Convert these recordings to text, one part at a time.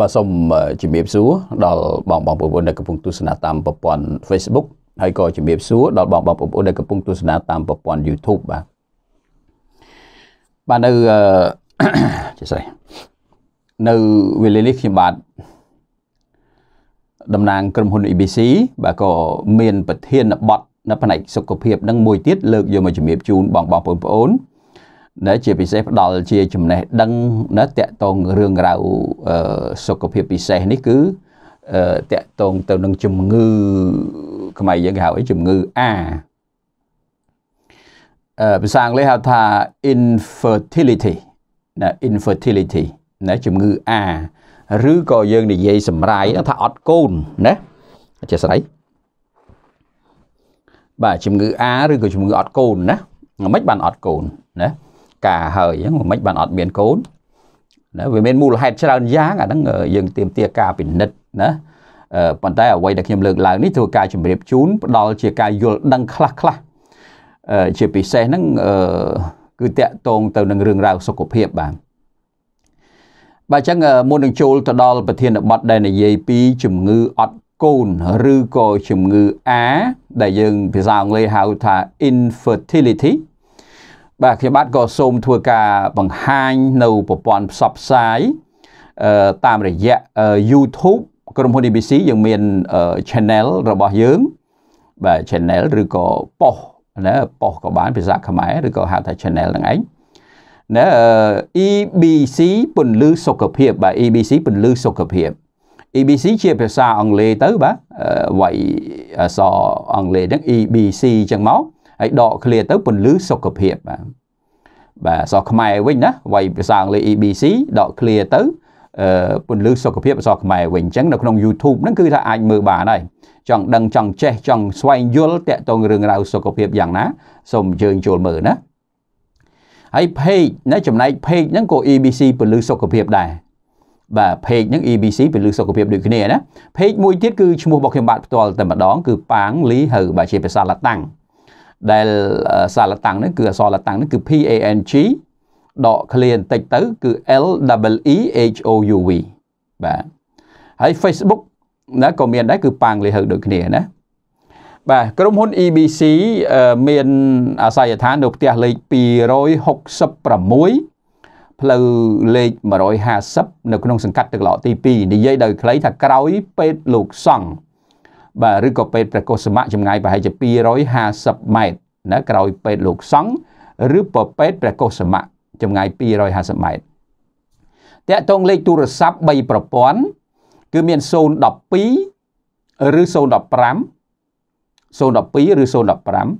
បាទសូមជំរាបសួរដល់បងបងប្អូនដែលកំពុងទស្សនាតាមប្រព័ន្ធ Facebook ហើយក៏ជំរាបសួរដល់បងបងប្អូនដែលកំពុងទស្សនាតាមប្រព័ន្ធ YouTube បាទបាទនៅចេះស្អីនៅវេលានេះខ្ញុំបាទតំណាងក្រុមហ៊ុន ABC បាទក៏មានប្រធានបទនៅផ្នែកសុខភាព នឹងមួយទៀតលើកយកមកជំរាបជូនបងបងប្អូនណាជាពិសេសផ្ដល់ជា ចំណេះដឹងណាតកតងរឿងរ៉ាវសុខភាពពិសេសនេះគឺតកតងទៅនឹងជំងឺខ្មែរយើងគេហៅអីជំងឺអាភាសាអង់គ្លេសហៅថា infertility ណា infertility ណាជំងឺអាឬក៏យើងនិយាយសម្រាយថាអត់កូនណាអធិស្ឋានបាទជំងឺអាឬក៏ជំងឺអត់កូនណាមិនបានអត់កូនណាការហើយអញ្ចឹងមិនបានអត់មានកូនណាវាមានមូលហេតុច្រើនយ៉ាងអាហ្នឹងយើងទៀមទាការពិនិត្យណាប៉ុន្តែអ្វីដែលខ្ញុំលើកឡើងនេះធ្វើការជម្រាបជូនផ្ដល់ជាការយល់ដឹងខ្លះខ្លះជាពិសេសហ្នឹងគឺតកតងទៅនឹងរឿងរ៉ាវសុខភាពបាទបាទអញ្ចឹងមុននឹងចូលទៅដល់ប្រធានបទដែលនិយាយពីជំងឺអត់កូនឬក៏ជំងឺអាដែលយើងភាសាអង់គ្លេសហៅថា infertility បាទខ្ញុំបាទក៏សូមធ្វើការ បង្ហាញនៅប្រព័ន្ធផ្សព្វផ្សាយតាមរយៈ YouTube ក្រុមហ៊ុន ABC យើងមាន channel របស់យើងបាទ channel ឬក៏ប៉ុសណាប៉ុសក៏បានភាសាខ្មែរឬក៏ហៅថា channel ហ្នឹងឯងណា EBC ពន្លឺសុខភាពបាទ EBC ពន្លឺសុខភាព EBC ជាភាសាអង់គ្លេសទៅបាទវ័យអក្សរអង់គ្លេសហ្នឹង EBC អញ្ចឹងមកហើយដកឃ្លាទៅពន្លឺសុខភាពបាទបាទអសខ្មែរវិញណាវាយភាសាអង់គ្លេស EBC ដកឃ្លាទៅអឺពន្លឺសុខភាពអសខ្មែរវិញអញ្ចឹងនៅក្នុង YouTube ហ្នឹងគឺថាអាចមើលបានហើយចង់ដឹងចង់ចេះ ចង់ស្វែងយល់តកតងរឿងរ៉ាវសុខភាពយ៉ាងណាសូមអញ្ជើញចូលមើលណាហើយ page ណាចំណែក page ហ្នឹងក៏ EBC ពន្លឺសុខភាពដែរបាទ page ហ្នឹង EBC ពន្លឺសុខភាពដូចគ្នាណា page មួយទៀតគឺឈ្មោះរបស់ខ្ញុំបាទផ្ទាល់តែម្ដងគឺប៉ាងលីហៅបាទជាភាសាឡាតាំងដែល សារតាំងហ្នឹងគឺអក្សរឡាតាំងហ្នឹងគឺ PANG ដក clear បន្តិចទៅ គឺ L E E H O U V បាទហើយ Facebook ណាក៏មានដែរគឺប៉ាំងលេហឺដូចគ្នាណាបាទក្រុមហ៊ុន EBC មានអាស័យដ្ឋាននៅផ្ទះលេខ266ផ្លូវលេខ150នៅក្នុងសង្កាត់ទឹកឡកទី2និយាយដោយខ្លីថាក្រោយពេទ្យលោកសង្ឃបាទឬក៏ពេទ្យព្រះកុសមៈចម្ងាយប្រហែលជា250ម៉ែត្រណាក្រោយពេទ្យលោកសង្ឃឬក៏ពេទ្យព្រះកុសមៈចម្ងាយ250ម៉ែត្រតកតងលេខទូរស័ព្ទ3ប្រព័ន្ធគឺមាន012ឬ015 012ឬ015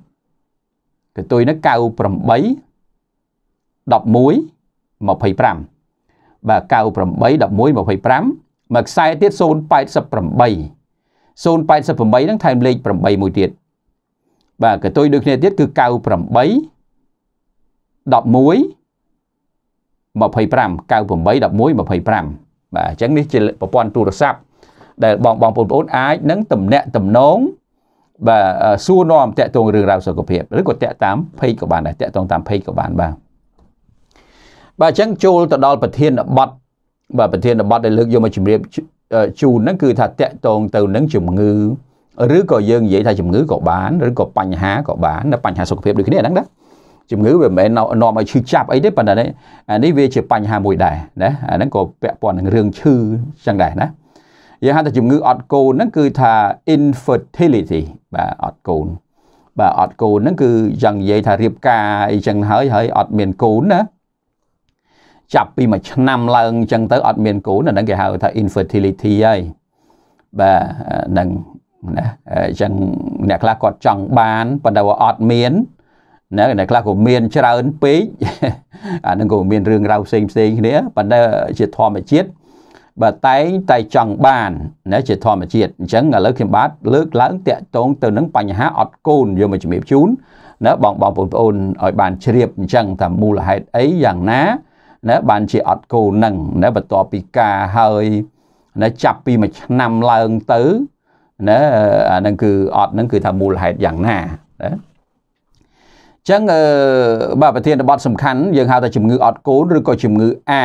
កតុយនឹង98 11 25បាទ98 11 25មកខ្សែទៀត088 088នឹងថែមលេខ8មួយទៀតបាទកតុយដូចគ្នាទៀតគឺ98 11 25 98 11 25បាទអញ្ចឹងនេះជាប្រព័ន្ធទូរស័ព្ទដែលបងបងប្អូនអាចនឹងតំណាក់តំណងបាទសួរនាំតាក់ទងរឿងរ៉ាវសុខភាពឬក៏តាក់តាមផេកក៏បានដែរតាក់ទងតាមផេកក៏បានបាទបាទអញ្ចឹងចូលទៅដល់ប្រធានបទបាទប្រធានបទដែលលើកយកមកជម្រាបជូនហ្នឹងគឺថាតកតងទៅនឹងជំងឺឬក៏យើងនិយាយថាជំងឺក៏បានឬក៏បញ្ហាក៏បានបញ្ហាសុខភាពដូចគ្នាហ្នឹងណាជំងឺវាមិនមែននាំឲ្យឈឺចាប់អីទេប៉ុន្តែនេះវាជាបញ្ហាមួយដែរណាអាហ្នឹងក៏ពាក់ព័ន្ធនឹងរឿងឈឺចឹងដែរណាយើងហៅថាជំងឺអត់កូនហ្នឹងគឺថា infertility បាទអត់កូនបាទអត់កូនហ្នឹងគឺយ៉ាងនិយាយថារៀបការអីចឹងហើយហើយអត់មានកូនណាចាប់ពីមួយឆ្នាំឡើងអញ្ចឹងទៅអត់មានកូនអាហ្នឹងគេហៅថា infertility ហើយបាទហ្នឹងណាអញ្ចឹងអ្នកខ្លះគាត់ចង់បានប៉ុន្តែว่าអត់មានណាអ្នកខ្លះក៏មាន ច្រើនពេកអាហ្នឹងក៏មានរឿងរ៉ាវផ្សេងផ្សេងគ្នាប៉ុន្តែជាធម្មជាតិបើតែងតែចង់បានណាជាធម្មជាតិអញ្ចឹងឥឡូវខ្ញុំបាទលើកឡើងតាក់ទងទៅនឹងបញ្ហាអត់កូនយកមកជំរាបជូនណាបងបងប្អូនឲ្យបានជ្រាបអញ្ចឹង ថាមូលហេតុអីយ៉ាងណាណាបានជាអត់គោនឹងណាបន្ទាប់ពីការហើយណាចាប់ពីមួយឆ្នាំឡើងទៅណាអានឹងគឺអត់នឹងគឺថាមូលហេតុយ៉ាងណាណាចឹងបាទប្រធានបទសំខាន់យើងហៅថាជំងឺអត់កូនឬក៏ជំងឺអា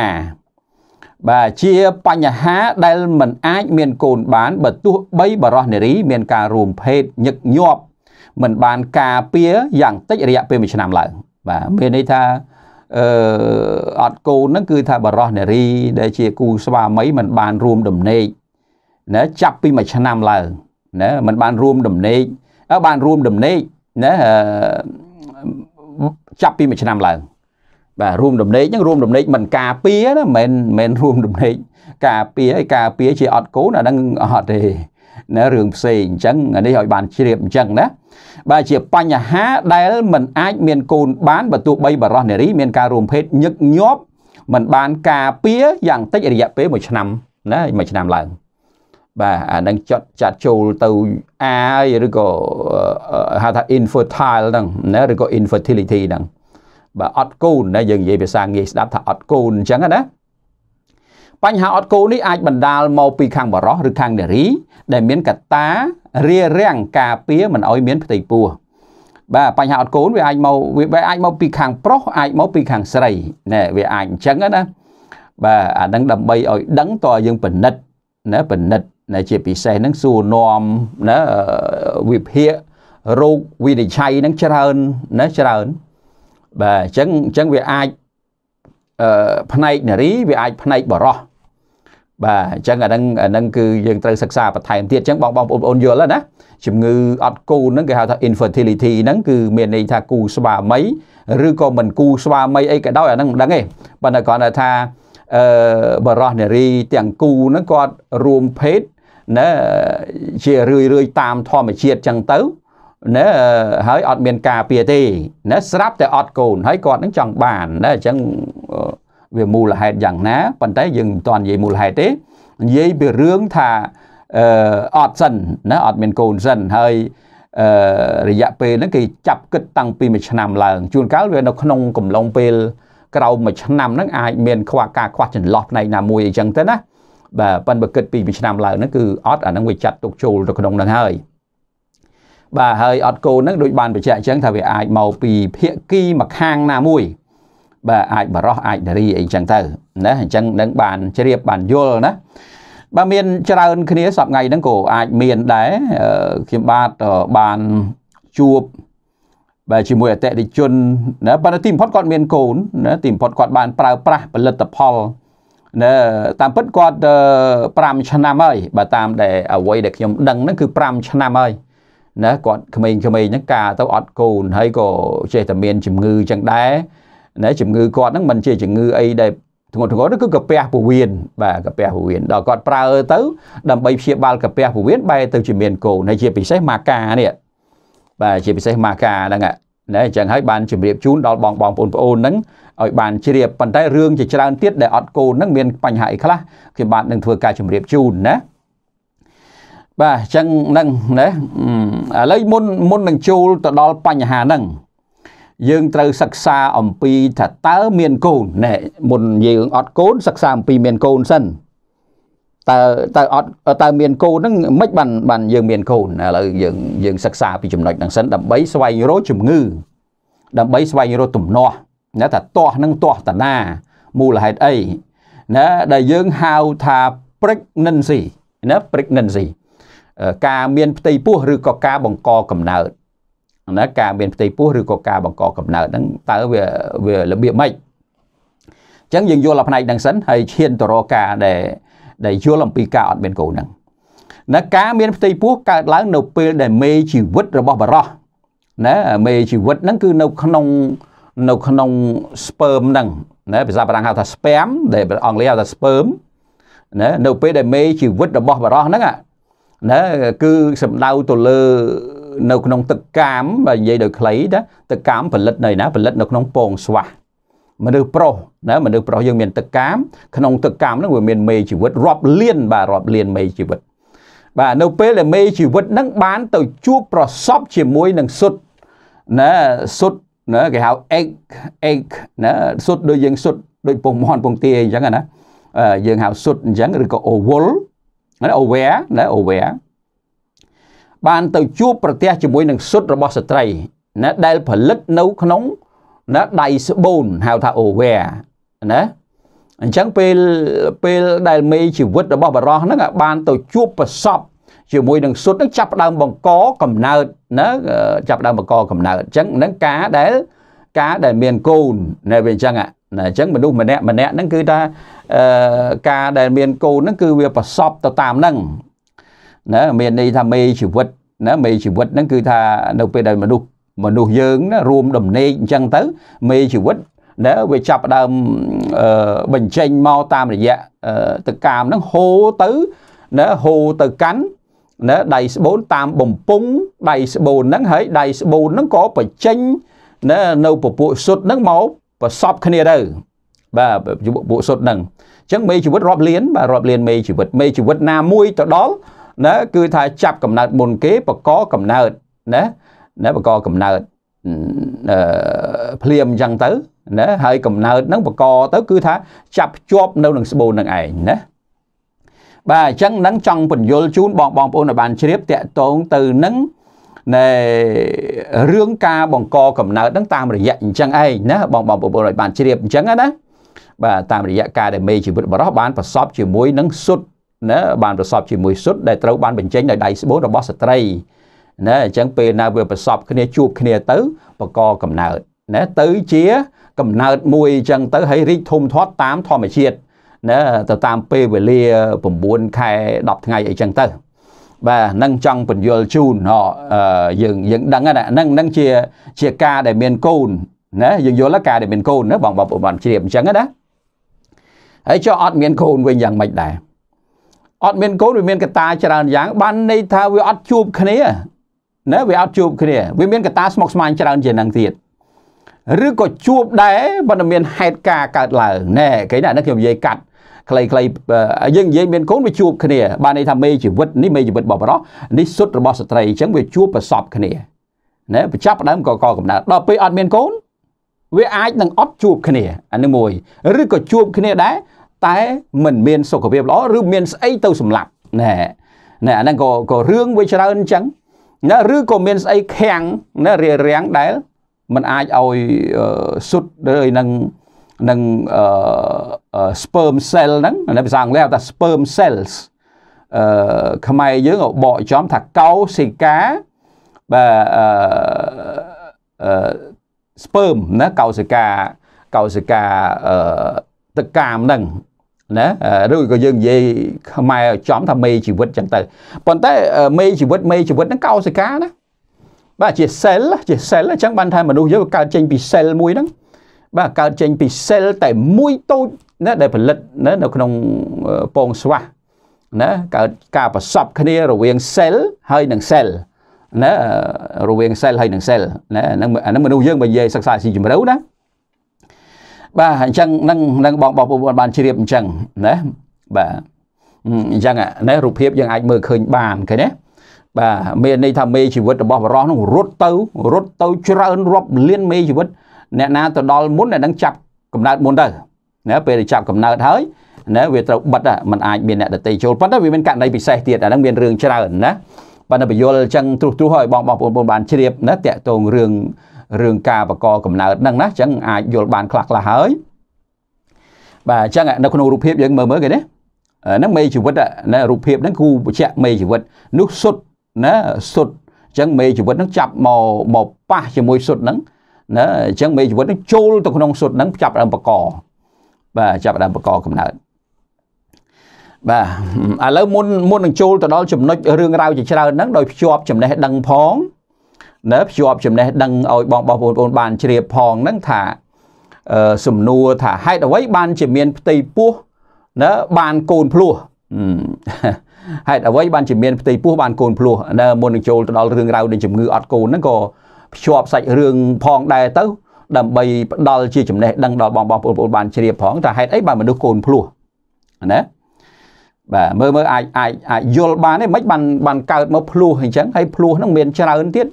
បាទជាបញ្ហាដែលមិនអាចមានកូនបានបើទោះបីបរោះនារី មានការរួម ភេទញឹកញាប់មិនបានការពារយ៉ាងតិចរយៈពេល1ឆ្នាំឡើង បាទមានន័យថាអឺអត់កូនហ្នឹងគឺថាបរោះនារីដែលជាគូស្វាមីមិនបានរួមដំណេកណាចាប់ពីមួយឆ្នាំឡើងណាមិនបានរួមដំណេកបានរួមដំណេកណាចាប់ពីមួយឆ្នាំឡើងបាទរួមដំណេកហ្នឹងរួមដំណេកមិនការពារណាមិនមិនរួមដំណេកការពារឯការពារជាអត់កូនអាហ្នឹងអត់ទេណារឿងផ្សេងអញ្ចឹងនេះឲ្យបានជ្រាបអញ្ចឹងណាបាទជាបញ្ហាដែលមិនអាចមានកូនបានបើទោះបីបរោះនារីមានការរួមភេទញឹកញាប់មិនបានការពារយ៉ាងតិចរយៈពេល1ឆ្នាំណា1ឆ្នាំឡើងបាទអានឹងចត់ចាត់ចូលទៅអាយឬក៏ហៅថា infertile ហ្នឹងណាឬក៏ infertility ហ្នឹងបាទអត់កូនណាយើងនិយាយភាសាងាយស្ដាប់ថាអត់កូនអញ្ចឹងណាបញ្ហាអត់គោនេះអាចបណ្ដាលមកពីខាងបរោះឬខាងនារី ដែលមានកត្តារារាំងការពារមិនឲ្យមាន ផ្ទៃពោះបាទបញ្ហាអត់កូនវាអាចមកវាអាចមកពីខាងប្រុសអាចមកពីខាងស្រីណែវាអាចអញ្ចឹងណាបាទអានឹងដើម្បីឲ្យដឹងតើយើងពិនិត្យណាពិនិត្យណាជាពិសេសហ្នឹងសួរនាំណាវិភាគរោគវិនិច្ឆ័យហ្នឹងច្រើនណាច្រើនបាទអញ្ចឹងអញ្ចឹងវាអាចអឺផ្នែកនារីវាអាចផ្នែកបរោះបាទអញ្ចឹងអាហ្នឹងអាហ្នឹងគឺយើងត្រូវសិក្សាបន្ថែមទៀតអញ្ចឹងបងបងប្អូនយល់ហើយណាជំងឺអត់គូហ្នឹងគេហៅថា infertility ហ្នឹងគឺមានន័យថាគូស្វាមី ឬក៏មិនគូស្វាមីអីក៏ដោយអាហ្នឹងមិនដឹងទេប៉ុន្តែគ្រាន់តែថាអឺបរោះនារីទាំងគូហ្នឹងគាត់រួមភេទណាជារឿយរឿយតាមធម្មជាតិអញ្ចឹងទៅណាហើយអត់មានការពៀទេណាស្រាប់តែអត់កូនហើយគាត់នឹងចង់បានណាអញ្ចឹងវាមូលហេតុយ៉ាងណាប៉ុន្តែយើងមិនទាន់និយាយមូលហេតុទេនិយាយពីរឿងថាអឺអត់សិនណាអត់មានកូនសិនហើយអឺរយៈពេលហ្នឹងគេចាប់គិតតាំងពីមួយឆ្នាំឡើងជួនកាលវានៅក្នុងកំឡុងពេលក្រោមមួយឆ្នាំហ្នឹងអាចមានខ្វះការខ្វះចន្លោះផ្នែកណាមួយអីចឹងទៅណាបាទប៉ិនបើគិតពីមួយឆ្នាំឡើងហ្នឹងគឺអត់អាហ្នឹងវាចាត់ទុកចូលទៅក្នុងហ្នឹងហើយបាទហើយអត់កូនហ្នឹងដូចបានបញ្ជាក់អញ្ចឹងថាវាអាចមកពីភាគីម្ខាងណាមួយបើអាចបរោះអាចនារីអីចឹងទៅណាអញ្ចឹងនឹងបានជ្រាបបានយល់ណាបើមាន ច្រើនគ្នាសប្ងៃហ្នឹងក៏អាចមានដែរខ្ញុំបាទបានជួបបែជាមួយអតិថិជនណាប៉ុន្តែទីបំផុតគាត់មានកូនណាទីបំផុតគាត់បានប្រើប្រាស់ផលិតផលណាតាមពិតគាត់5ឆ្នាំហើយបើតាមដែលអ្វីដែលខ្ញុំដឹងហ្នឹងគឺ5ឆ្នាំហើយណាគាត់ក្មេងៗហ្នឹងការទៅអត់កូន ហើយក៏ចេះតែមាន ជំងឺចឹងដែរណែជំងឺគាត់ហ្នឹងមិនជាជំងឺអីដែលធ្ងន់ធ្ងរគឺកាពះពោះវៀនបាទកាពះពោះវៀនដល់គាត់ប្រើទៅ ដើម្បីព្យាបាលកាពះពោះវៀនបែរទៅជាមានកូនហើយជាពិសេសម៉ាកានេះបាទជាពិសេសម៉ាកាហ្នឹងណែអញ្ចឹងហើយបានជម្រាបជូនដល់បងបងប្អូនប្អូនហ្នឹងឲ្យបានជ្រាបប៉ុន្តែរឿងជាច្រើនទៀតដែលអត់កូនហ្នឹងមានបញ្ហាអីខ្លះខ្ញុំបាទនឹងធ្វើការជម្រាបជូនណាបាទអញ្ចឹងហ្នឹងណាឥឡូវមុនមុននឹងចូលទៅដល់បញ្ហាហ្នឹងយើងត្រូវសិក្សាអំពីថាតើមានកូនណែមុនយើងអត់កូនសិក្សាអំពីមានកូនសិនតើតើអត់តើមានកូនហ្នឹងមិនបានបានយើងមានកូនឥឡូវយើងយើងសិក្សាពីចំណុចហ្នឹងសិនដើម្បីស្វែងរកជំងឺ ដើម្បីស្វែងរកទំនាស់ណាថាទាស់នឹងទាស់តាណាមូលហេតុអីណាដែលយើងហៅថា pregnancy ណា pregnancy ការមានផ្ទៃពោះឬក៏ការបង្កកំណើតណាការមានផ្ទៃពោះឬក៏ការបង្កកំណើតហ្នឹងតើវាវារបៀបម៉េចអញ្ចឹងយើងយល់ដល់ផ្នែកហ្នឹងសិនហើយឈានទៅរកការដែលដែលយល់អំពីការអត់មានកូនហ្នឹងណាការមានផ្ទៃពោះកើតឡើងនៅពេលដែលមេជីវិតរបស់បរោះណាមេជីវិតហ្នឹងគឺនៅក្នុងនៅក្នុង sperm ហ្នឹងណាភាសាបារាំងហៅថា sperm ដែលអង់គ្លេសហៅថា sperm ណានៅពេលដែលមេជីវិតរបស់បរោះហ្នឹងណាគឺសំដៅទៅលើនៅក្នុងទឹកកាមបើនិយាយដោយខ្លីណាទឹកកាមផលិតនៅណាផលិត នៅក្នុងពងស្វះមនុស្សប្រុសណាមនុស្សប្រុសយើងមានទឹកកាមក្នុងទឹកកាមហ្នឹងវាមានមេជីវិតរាប់លានបាទរាប់លានមេជីវិត បាទនៅពេលដែលមេជីវិតហ្នឹងបាន ទៅជួបប្រសពជាមួយនឹងសុទ្ធណាសុទ្ធណាគេហៅអេកអេកណាសុទ្ធដូចយើងសុទ្ធដូចពងមន់ពងទាអញ្ចឹងណា យើងហៅសុទ្ធអញ្ចឹងឬក៏អូវលណាអូវែណាអូវែបាន ទៅជួបប្រទះជាមួយនឹងសុទ្ធរបស់ស្ត្រីណាដែលផលិតនៅក្នុងណាដៃស្បូនហៅថា over ណាអញ្ចឹងពេលពេលដែលមេជីវិតរបស់បរោះហ្នឹងបានទៅជួបប្រសពជាមួយនឹងសុទ្ធនឹងចាប់ផ្ដើមបង្កកំណើតណាចាប់ផ្ដើមបង្កកំណើតអញ្ចឹងហ្នឹងការដែលការដែលមានកូនណាវាអញ្ចឹងណាអញ្ចឹងមនុស្សម្នាក់ម្នាក់ហ្នឹងគឺថាអឺការដែលមានកូនហ្នឹងគឺវាប្រសពទៅតាមហ្នឹងណាមានន័យថាមេជីវិតណាមេជីវិតហ្នឹងគឺថានៅពេលដែលមនុស្សមនុស្សយើងណារួមដំណេកអញ្ចឹងទៅមេជីវិតណាវាចាប់ដើមបញ្ចេញមកតាមរយៈទឹកកាមហ្នឹងហូរទៅណាហូរទៅកាន់ណាដៃស្បូនតាមបំពង់ដៃស្បូនហ្នឹងហើយដៃស្បូនហ្នឹងក៏បញ្ចេញណានៅពពួកសុទ្ធហ្នឹងមកប្រសពគ្នាទៅបាទពពួកសុទ្ធហ្នឹងអញ្ចឹងមេជីវិតរាប់លានបាទរាប់លានមេជីវិតមេជីវិតណាមួយទៅដល់ណាគឺថាចាប់កំណើតមុនគេបកកំណើតណាណាបកកំណើតអឺភ្លាមអញ្ចឹងទៅណាហើយកំណើតហ្នឹងបក ទៅគឺថាចាប់ជាប់នៅនឹងស្បូននឹងឯងណាបាទអញ្ចឹងនឹងចង់ពន្យល់ជូនបងបងប្អូនឲ្យបានជ្រាបតកតងទៅនឹងនៃរឿងការបង្កកំណើតហ្នឹងតាមរយៈអញ្ចឹងឯងណាបងបងប្អូនឲ្យបានជ្រាបអញ្ចឹងណាបាទតាមរយៈការដែលមេជីវិតបរោះបានប្រសពជាមួយនឹងសុទ្ធណាបានប្រសពជាមួយសុទ្ធដែលត្រូវបានបញ្ចេញដោយដៃស្បូនរបស់ស្ត្រីណាអញ្ចឹងពេលណាវាប្រសពគ្នាជួបគ្នាទៅ បកកំណើតណាទៅជាកំណើតមួយអញ្ចឹងទៅហើយរីកធំធាត់តាមធម្មជាតិណាទៅតាមពេលវេលា9ខែ10ថ្ងៃអីចឹងទៅ បាទនឹងចង់ពន្យល់ជូនយើងយើងដឹងណាហ្នឹងហ្នឹងជាជាការដែលមានកូនណាយើងយល់ការដែលមានកូនណាបងបងប្អូនបានជ្រាបអញ្ចឹងណាហើយចុះអត់មានកូនវិញយ៉ាងម៉េចដែរអត់មានកូនវាមានកតាច្រើនយ៉ាង បានន័យថាវាអត់ជួបគ្នាណាវាអត់ជួបគ្នា វាមានកតាស្មុគស្មាញច្រើនជាងនឹងទៀតឬក៏ជួបដែរប៉ុន្តែមានហេតុការកើតឡើងណែគេណានេះខ្ញុំនិយាយកាត់ខ្លីៗយើងនិយាយមានកូនវាជួបគ្នាបានន័យថាមេជីវិតនេះមេជីវិតរបស់បរោះនេះសុទ្ធរបស់ស្ត្រីអញ្ចឹងវាជួបប្រសពគ្នាណាបញ្ចប់ដើមក៏កកំណើតដល់ពេលអត់មានកូនវាអាចនឹងអត់ជួបគ្នាអានឹងមួយឬក៏ជួបគ្នាដែរតែមិនមានសុខភាពល្អឬមានស្អីទៅសម្លាប់ណែណែអាហ្នឹងក៏ក៏រឿងវាច្រើនអញ្ចឹងណាឬក៏មានស្អីខាំងណារារាំងដែលมันអាចឲ្យសុទ្ធដោយនឹងនឹង sperm cell ហ្នឹងនៅភាសាអង់គ្លេសហៅថា sperm cells អឺខ្មែរយើងបកចំថាកោសិកាបាទអឺ sperm ណាកោសិកាកោសិកាអឺទឹកកាមហ្នឹងណាឬក៏យើងនិយាយខ្មែរចំថាមេជីវិតចឹងទៅប៉ុន្តែមេជីវិតមេជីវិតហ្នឹងកោសិកាណាបាទជា cell ជា cell អញ្ចឹងបានថាមនុស្សយើងកើតចេញ ពី cell មួយហ្នឹងបាទកើតចេញពី cell តែមួយតូចណាដែលផលិតណានៅ ក្នុងពងស្វាស់ណាកើតការប្រសពគ្នារវាង cell ហើយនិង cell ណារវាង cell ហើយនិង cell ណាហ្នឹងអាហ្នឹងមនុស្សយើងបើនិយាយសិក្សាស៊ីជម្រៅណាបាទអញ្ចឹងនឹងនឹងបងបងប្អូនបានជ្រាបអញ្ចឹងណាបាទអញ្ចឹងណារូបភាពយើងអាចមើលឃើញបានឃើញទេបាទមានន័យថាមេជីវិតរបស់បរោះនោះរត់ទៅរត់ទៅច្រើនរាប់លានមេជីវិតអ្នកណាទៅដល់មុនអ្នកនឹងចាប់កំណើតមុនទៅណាពេលដែលចាប់កំណើតហើយណាវាត្រូវបិទมันអាចមានអ្នកដតីចូលប៉ុន្តែវាមានករណីពិសេសទៀតអាហ្នឹងមានរឿងច្រើនណាប៉ុន្តែបញ្យលអញ្ចឹងទ្រុសទ្រុសឲ្យបងបងប្អូនបានជ្រាបណាតកតងរឿងរឿងការបកកំណើតហ្នឹងណាអញ្ចឹងអាចយល់បានខ្លះខ្លះហើយបាទអញ្ចឹងនៅក្នុងរូបភាពយើងមើលមើលគេនេះហ្នឹងមេជីវិតណារូបភាពហ្នឹងគូបញ្ជាក់មេជីវិតនោះសុទ្ធណាសុទ្ធអញ្ចឹងមេជីវិតហ្នឹងចាប់មកមកប៉ះជាមួយសុទ្ធហ្នឹងណាអញ្ចឹងមេជីវិតហ្នឹងចូលទៅក្នុងសុទ្ធហ្នឹងចាប់ដើមបក បាទចាប់ដើមបកកំណើតបាទឥឡូវមុនមុននឹងចូលទៅដល់ចំណុចរឿងរ៉ាវជាច្រើនហ្នឹងដោយភ្ជាប់ចំណេះដឹងផងណាភ្ជាប់ចំណេះដឹងឲ្យបងបងប្អូន បានជ្រាបផងហ្នឹងថាសំណួរថាហេតុអ្វី បានជាមានផ្ទៃពោះណាបានកូនភ្លោះហេតុអ្វីបានជាមានផ្ទៃពោះបានកូនភ្លោះណាមុននឹងចូលទៅដល់រឿងរ៉ាវនៃជំងឺអត់កូនហ្នឹងក៏ភ្ជាប់សាច់រឿងផងដែរទៅដើម្បីផ្ដល់ជាចំណេះដឹងដល់បងបងប្អូនបានជ្រាបផងថាហេតុអីបានមនុស្សកូនភ្លោះណាបាទមើលមើលអាចអាចអាចយល់បានទេមិនបានបានកើតមកភ្លោះអញ្ចឹងហើយភ្លោះហ្នឹងមានច្រើនទៀត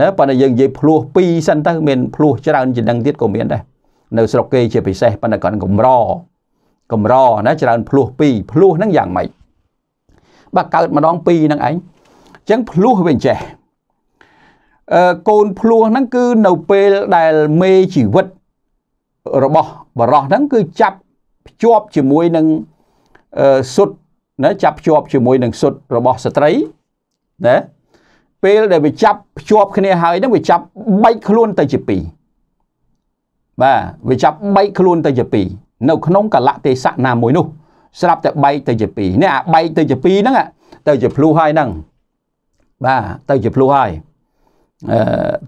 ណាប៉ុន្តែយើងនិយាយភ្លោះពីរសិនទៅមានភ្លោះច្រើនជាងនឹងទៀតក៏មានដែរនៅស្រុកគេ ជាពិសេសប៉ុន្តែគាត់កម្រកម្រណាច្រើនភ្លោះពីរភ្លោះហ្នឹងយ៉ាងម៉េចបើកើតម្ដងពីរហ្នឹងឯងអញ្ចឹងភ្លោះវាចេះអឺកូនភ្លោះហ្នឹងគឺនៅពេលដែលមេជីវិតរបស់បរោះហ្នឹងគឺចាប់ភ្ជាប់ជាមួយនឹងអឺសុទ្ធណាចាប់ភ្ជាប់ជាមួយនឹងសុទ្ធរបស់ស្ត្រីណាពេលដែលវាចាប់ភ្ជាប់គ្នាហើយនឹងវាចាប់បែកខ្លួនទៅជាពីរបាទវាចាប់បែកខ្លួនទៅជាពីរនៅក្នុងកលៈទេសៈណាមួយនោះ ស្រាប់តែបែកទៅជាពីរនេះអាបែកទៅជាពីរហ្នឹងទៅជាភ្លុះហើយហ្នឹងបាទទៅជាភ្លុះហើយអឺ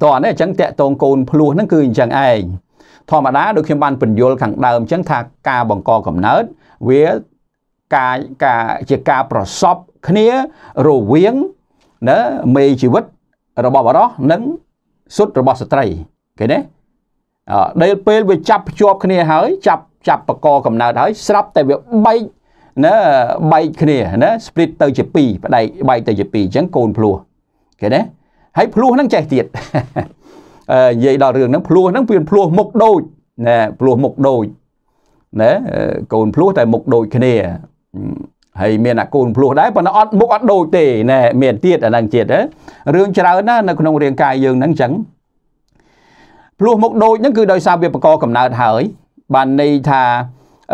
តោះនេះអញ្ចឹងតកតងកូនភ្លុះហ្នឹងគឺអញ្ចឹងឯងធម្មតាដូចខ្ញុំបានបញ្យល់ខាងដើមអញ្ចឹងថាការបង្កកំណើតវាការការជាការប្រសពគ្នារវាងណាមេជីវិតរបស់បរោះនិងសុទ្ធរបស់ស្ត្រីឃើញទេដែលពេលវាចាប់ភ្ជាប់គ្នា ហើយ ចាប់ចាប់បកកំណើតហើយស្រាប់តែវាបែកណាបែកគ្នាណា split ទៅជា2ផ្ដែកបែកទៅជា2អញ្ចឹងកូនភ្លោះឃើញទេហើយភ្លោះហ្នឹងចេះទៀតអឺនិយាយដល់រឿងហ្នឹងភ្លោះហ្នឹងវាភ្លោះមុខដូចណាភ្លោះមុខដូចណាកូនភ្លោះតែមុខដូចគ្នាហើយមានអាកូនភ្លោះដែរប៉ុន្តែអត់មុខអត់ដូចទេណែមានទៀតអាហ្នឹងទៀតរឿងច្រើនណានៅក្នុងរាងកាយយើងហ្នឹងចឹងភ្លោះមុខដូចហ្នឹងគឺដោយសារវាបកកំណើតហើយបានន័យថា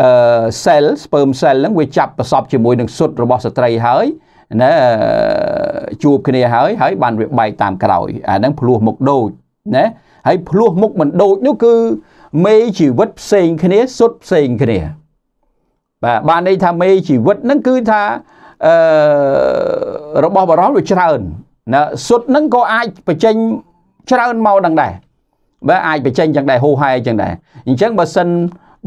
អឺ cell sperm cell ហ្នឹងវាចាប់ប្រសពជាមួយនឹងសុទ្ធរបស់ស្ត្រីហើយណាជួបគ្នាហើយហើយបានវាបែកតាមក្រោយអាហ្នឹងភ្លោះមុខដូចណាហើយភ្លោះមុខមិនដូចនោះគឺ មេជីវិតផ្សេងគ្នាសុទ្ធផ្សេងគ្នាបាទបានន័យថាមេជីវិតហ្នឹងគឺថាអឺរបស់បរមវាច្រើនណាសុទ្ធហ្នឹងក៏អាចបញ្ចេញច្រើនមកដល់ដែរបើអាចបញ្ចេញចឹងដែរហូហែចឹងដែរអញ្ចឹងបើសិន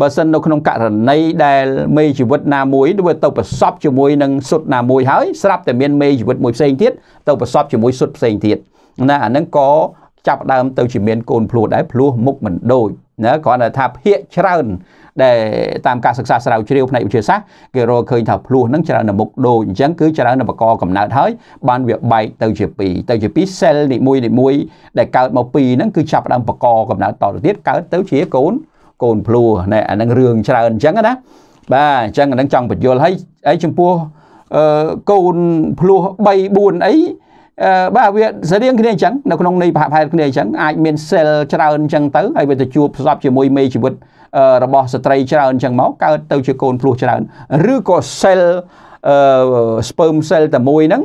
បើសិននៅក្នុងករណីដែល មេជីវិតណាមួយទៅទៅប្រសពជាមួយនឹងសុទ្ធណាមួយហើយស្រាប់តែមានមេជីវិតមួយផ្សេងទៀតទៅប្រសពជាមួយសុទ្ធផ្សេងទៀតណាអាហ្នឹងក៏ចាប់ដើមទៅជាមានកូនភ្លោះដែរភ្លោះមុខមិនដូចណាគ្រាន់តែថាភាកច្រើន ដែលតាមការសិក្សាស្រាវជ្រាវផ្នែកវិទ្យាសាស្ត្រគេរកឃើញថាភ្លោះហ្នឹងច្រើននៅមុខដូចអញ្ចឹងគឺច្រើននៅបកកំណើតហើយបានវាបែកទៅជា2ទៅជា2 cell នីមួយនីមួយដែលកើតមកពីហ្នឹងគឺចាប់ផ្ដើមបកកំណើតតទៅទៀតកើតទៅជាកូនកូនភ្លោះណែអាហ្នឹងរឿងច្រើនអញ្ចឹងណាបាទអញ្ចឹងអាហ្នឹងចង់បញ្យល់ហើយហើយចំពោះអឺកូនភ្លោះ3 4អីបាទវាស្រដៀងគ្នាអញ្ចឹងនៅក្នុងនៃប្រហែលគ្នាអញ្ចឹងអាចមានសែលច្រើនអញ្ចឹងទៅហើយវាទៅជួបស្ដាប់ជាមួយមេជីវិតរបស់ស្ត្រីច្រើនអញ្ចឹងមកកើតទៅជាកូនភ្លោះច្រើនឬក៏សែលអឺស្ពើមសែលតែមួយហ្នឹង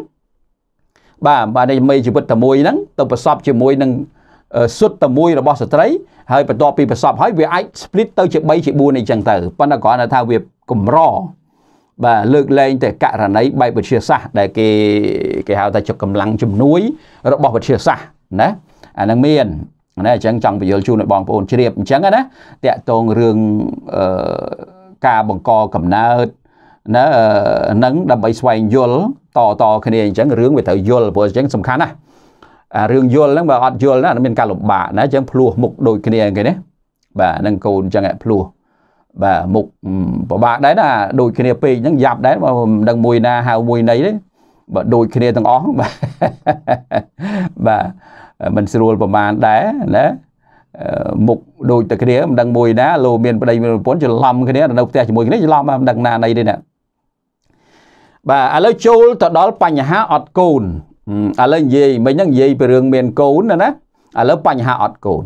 បាទបាទមេជីវិតតែមួយហ្នឹង ទៅប្រសពជាមួយនឹងសុទ្ធតែមួយរបស់ស្ត្រីហើយបន្ទាប់ពីប្រសព ហើយវាអាច split ទៅជា3ជា4អីចឹងទៅប៉ុន្តែគ្រាន់តែថាវាកម្របាទលើកលែងតែករណីបែបវិទ្យាសាស្ត្រដែលគេគេហៅថាចុកកម្លាំងជំនួយរបស់វិទ្យាសាស្ត្រណាអានឹងមានណាអញ្ចឹងចង់ពន្យល់ជូនឲ្យបងប្អូនជ្រាបអញ្ចឹងណាតាក់ទងរឿងអឺការបង្កកំណើតណានឹងដើម្បីស្វែងយល់តតគ្នាអញ្ចឹងរឿងវាត្រូវយល់ព្រោះអញ្ចឹងសំខាន់ណាអារឿងយល់ហ្នឹងបើអត់យល់ណាមានការលំបាកណាអញ្ចឹងភ្លោះមុខដូចគ្នាគេណាបាទនឹងកូនអញ្ចឹងឯងភ្លោះបាទមុខពិបាកដែរណាដូចគ្នាពេកហ្នឹងយ៉ាប់ដែរបើមិនដឹងមួយណាហៅមួយណីទេបើដូចគ្នាទាំងអស់បាទបាទมันស្រួលប្រហែលដែរណាមុខដូចតែគ្នាមិនដឹងមួយណាលោមានប្តីមានប្រពន្ធច្រឡំគ្នា នៅផ្ទះជាមួយគ្នាច្រឡំមិនដឹងណាណីទេណាបាទឥឡូវចូលទៅដល់ បញ្ហាអត់កូនឥឡូវនិយាយមិញហ្នឹងនិយាយពីរឿងមានកូនណាឥឡូវបញ្ហាអត់កូន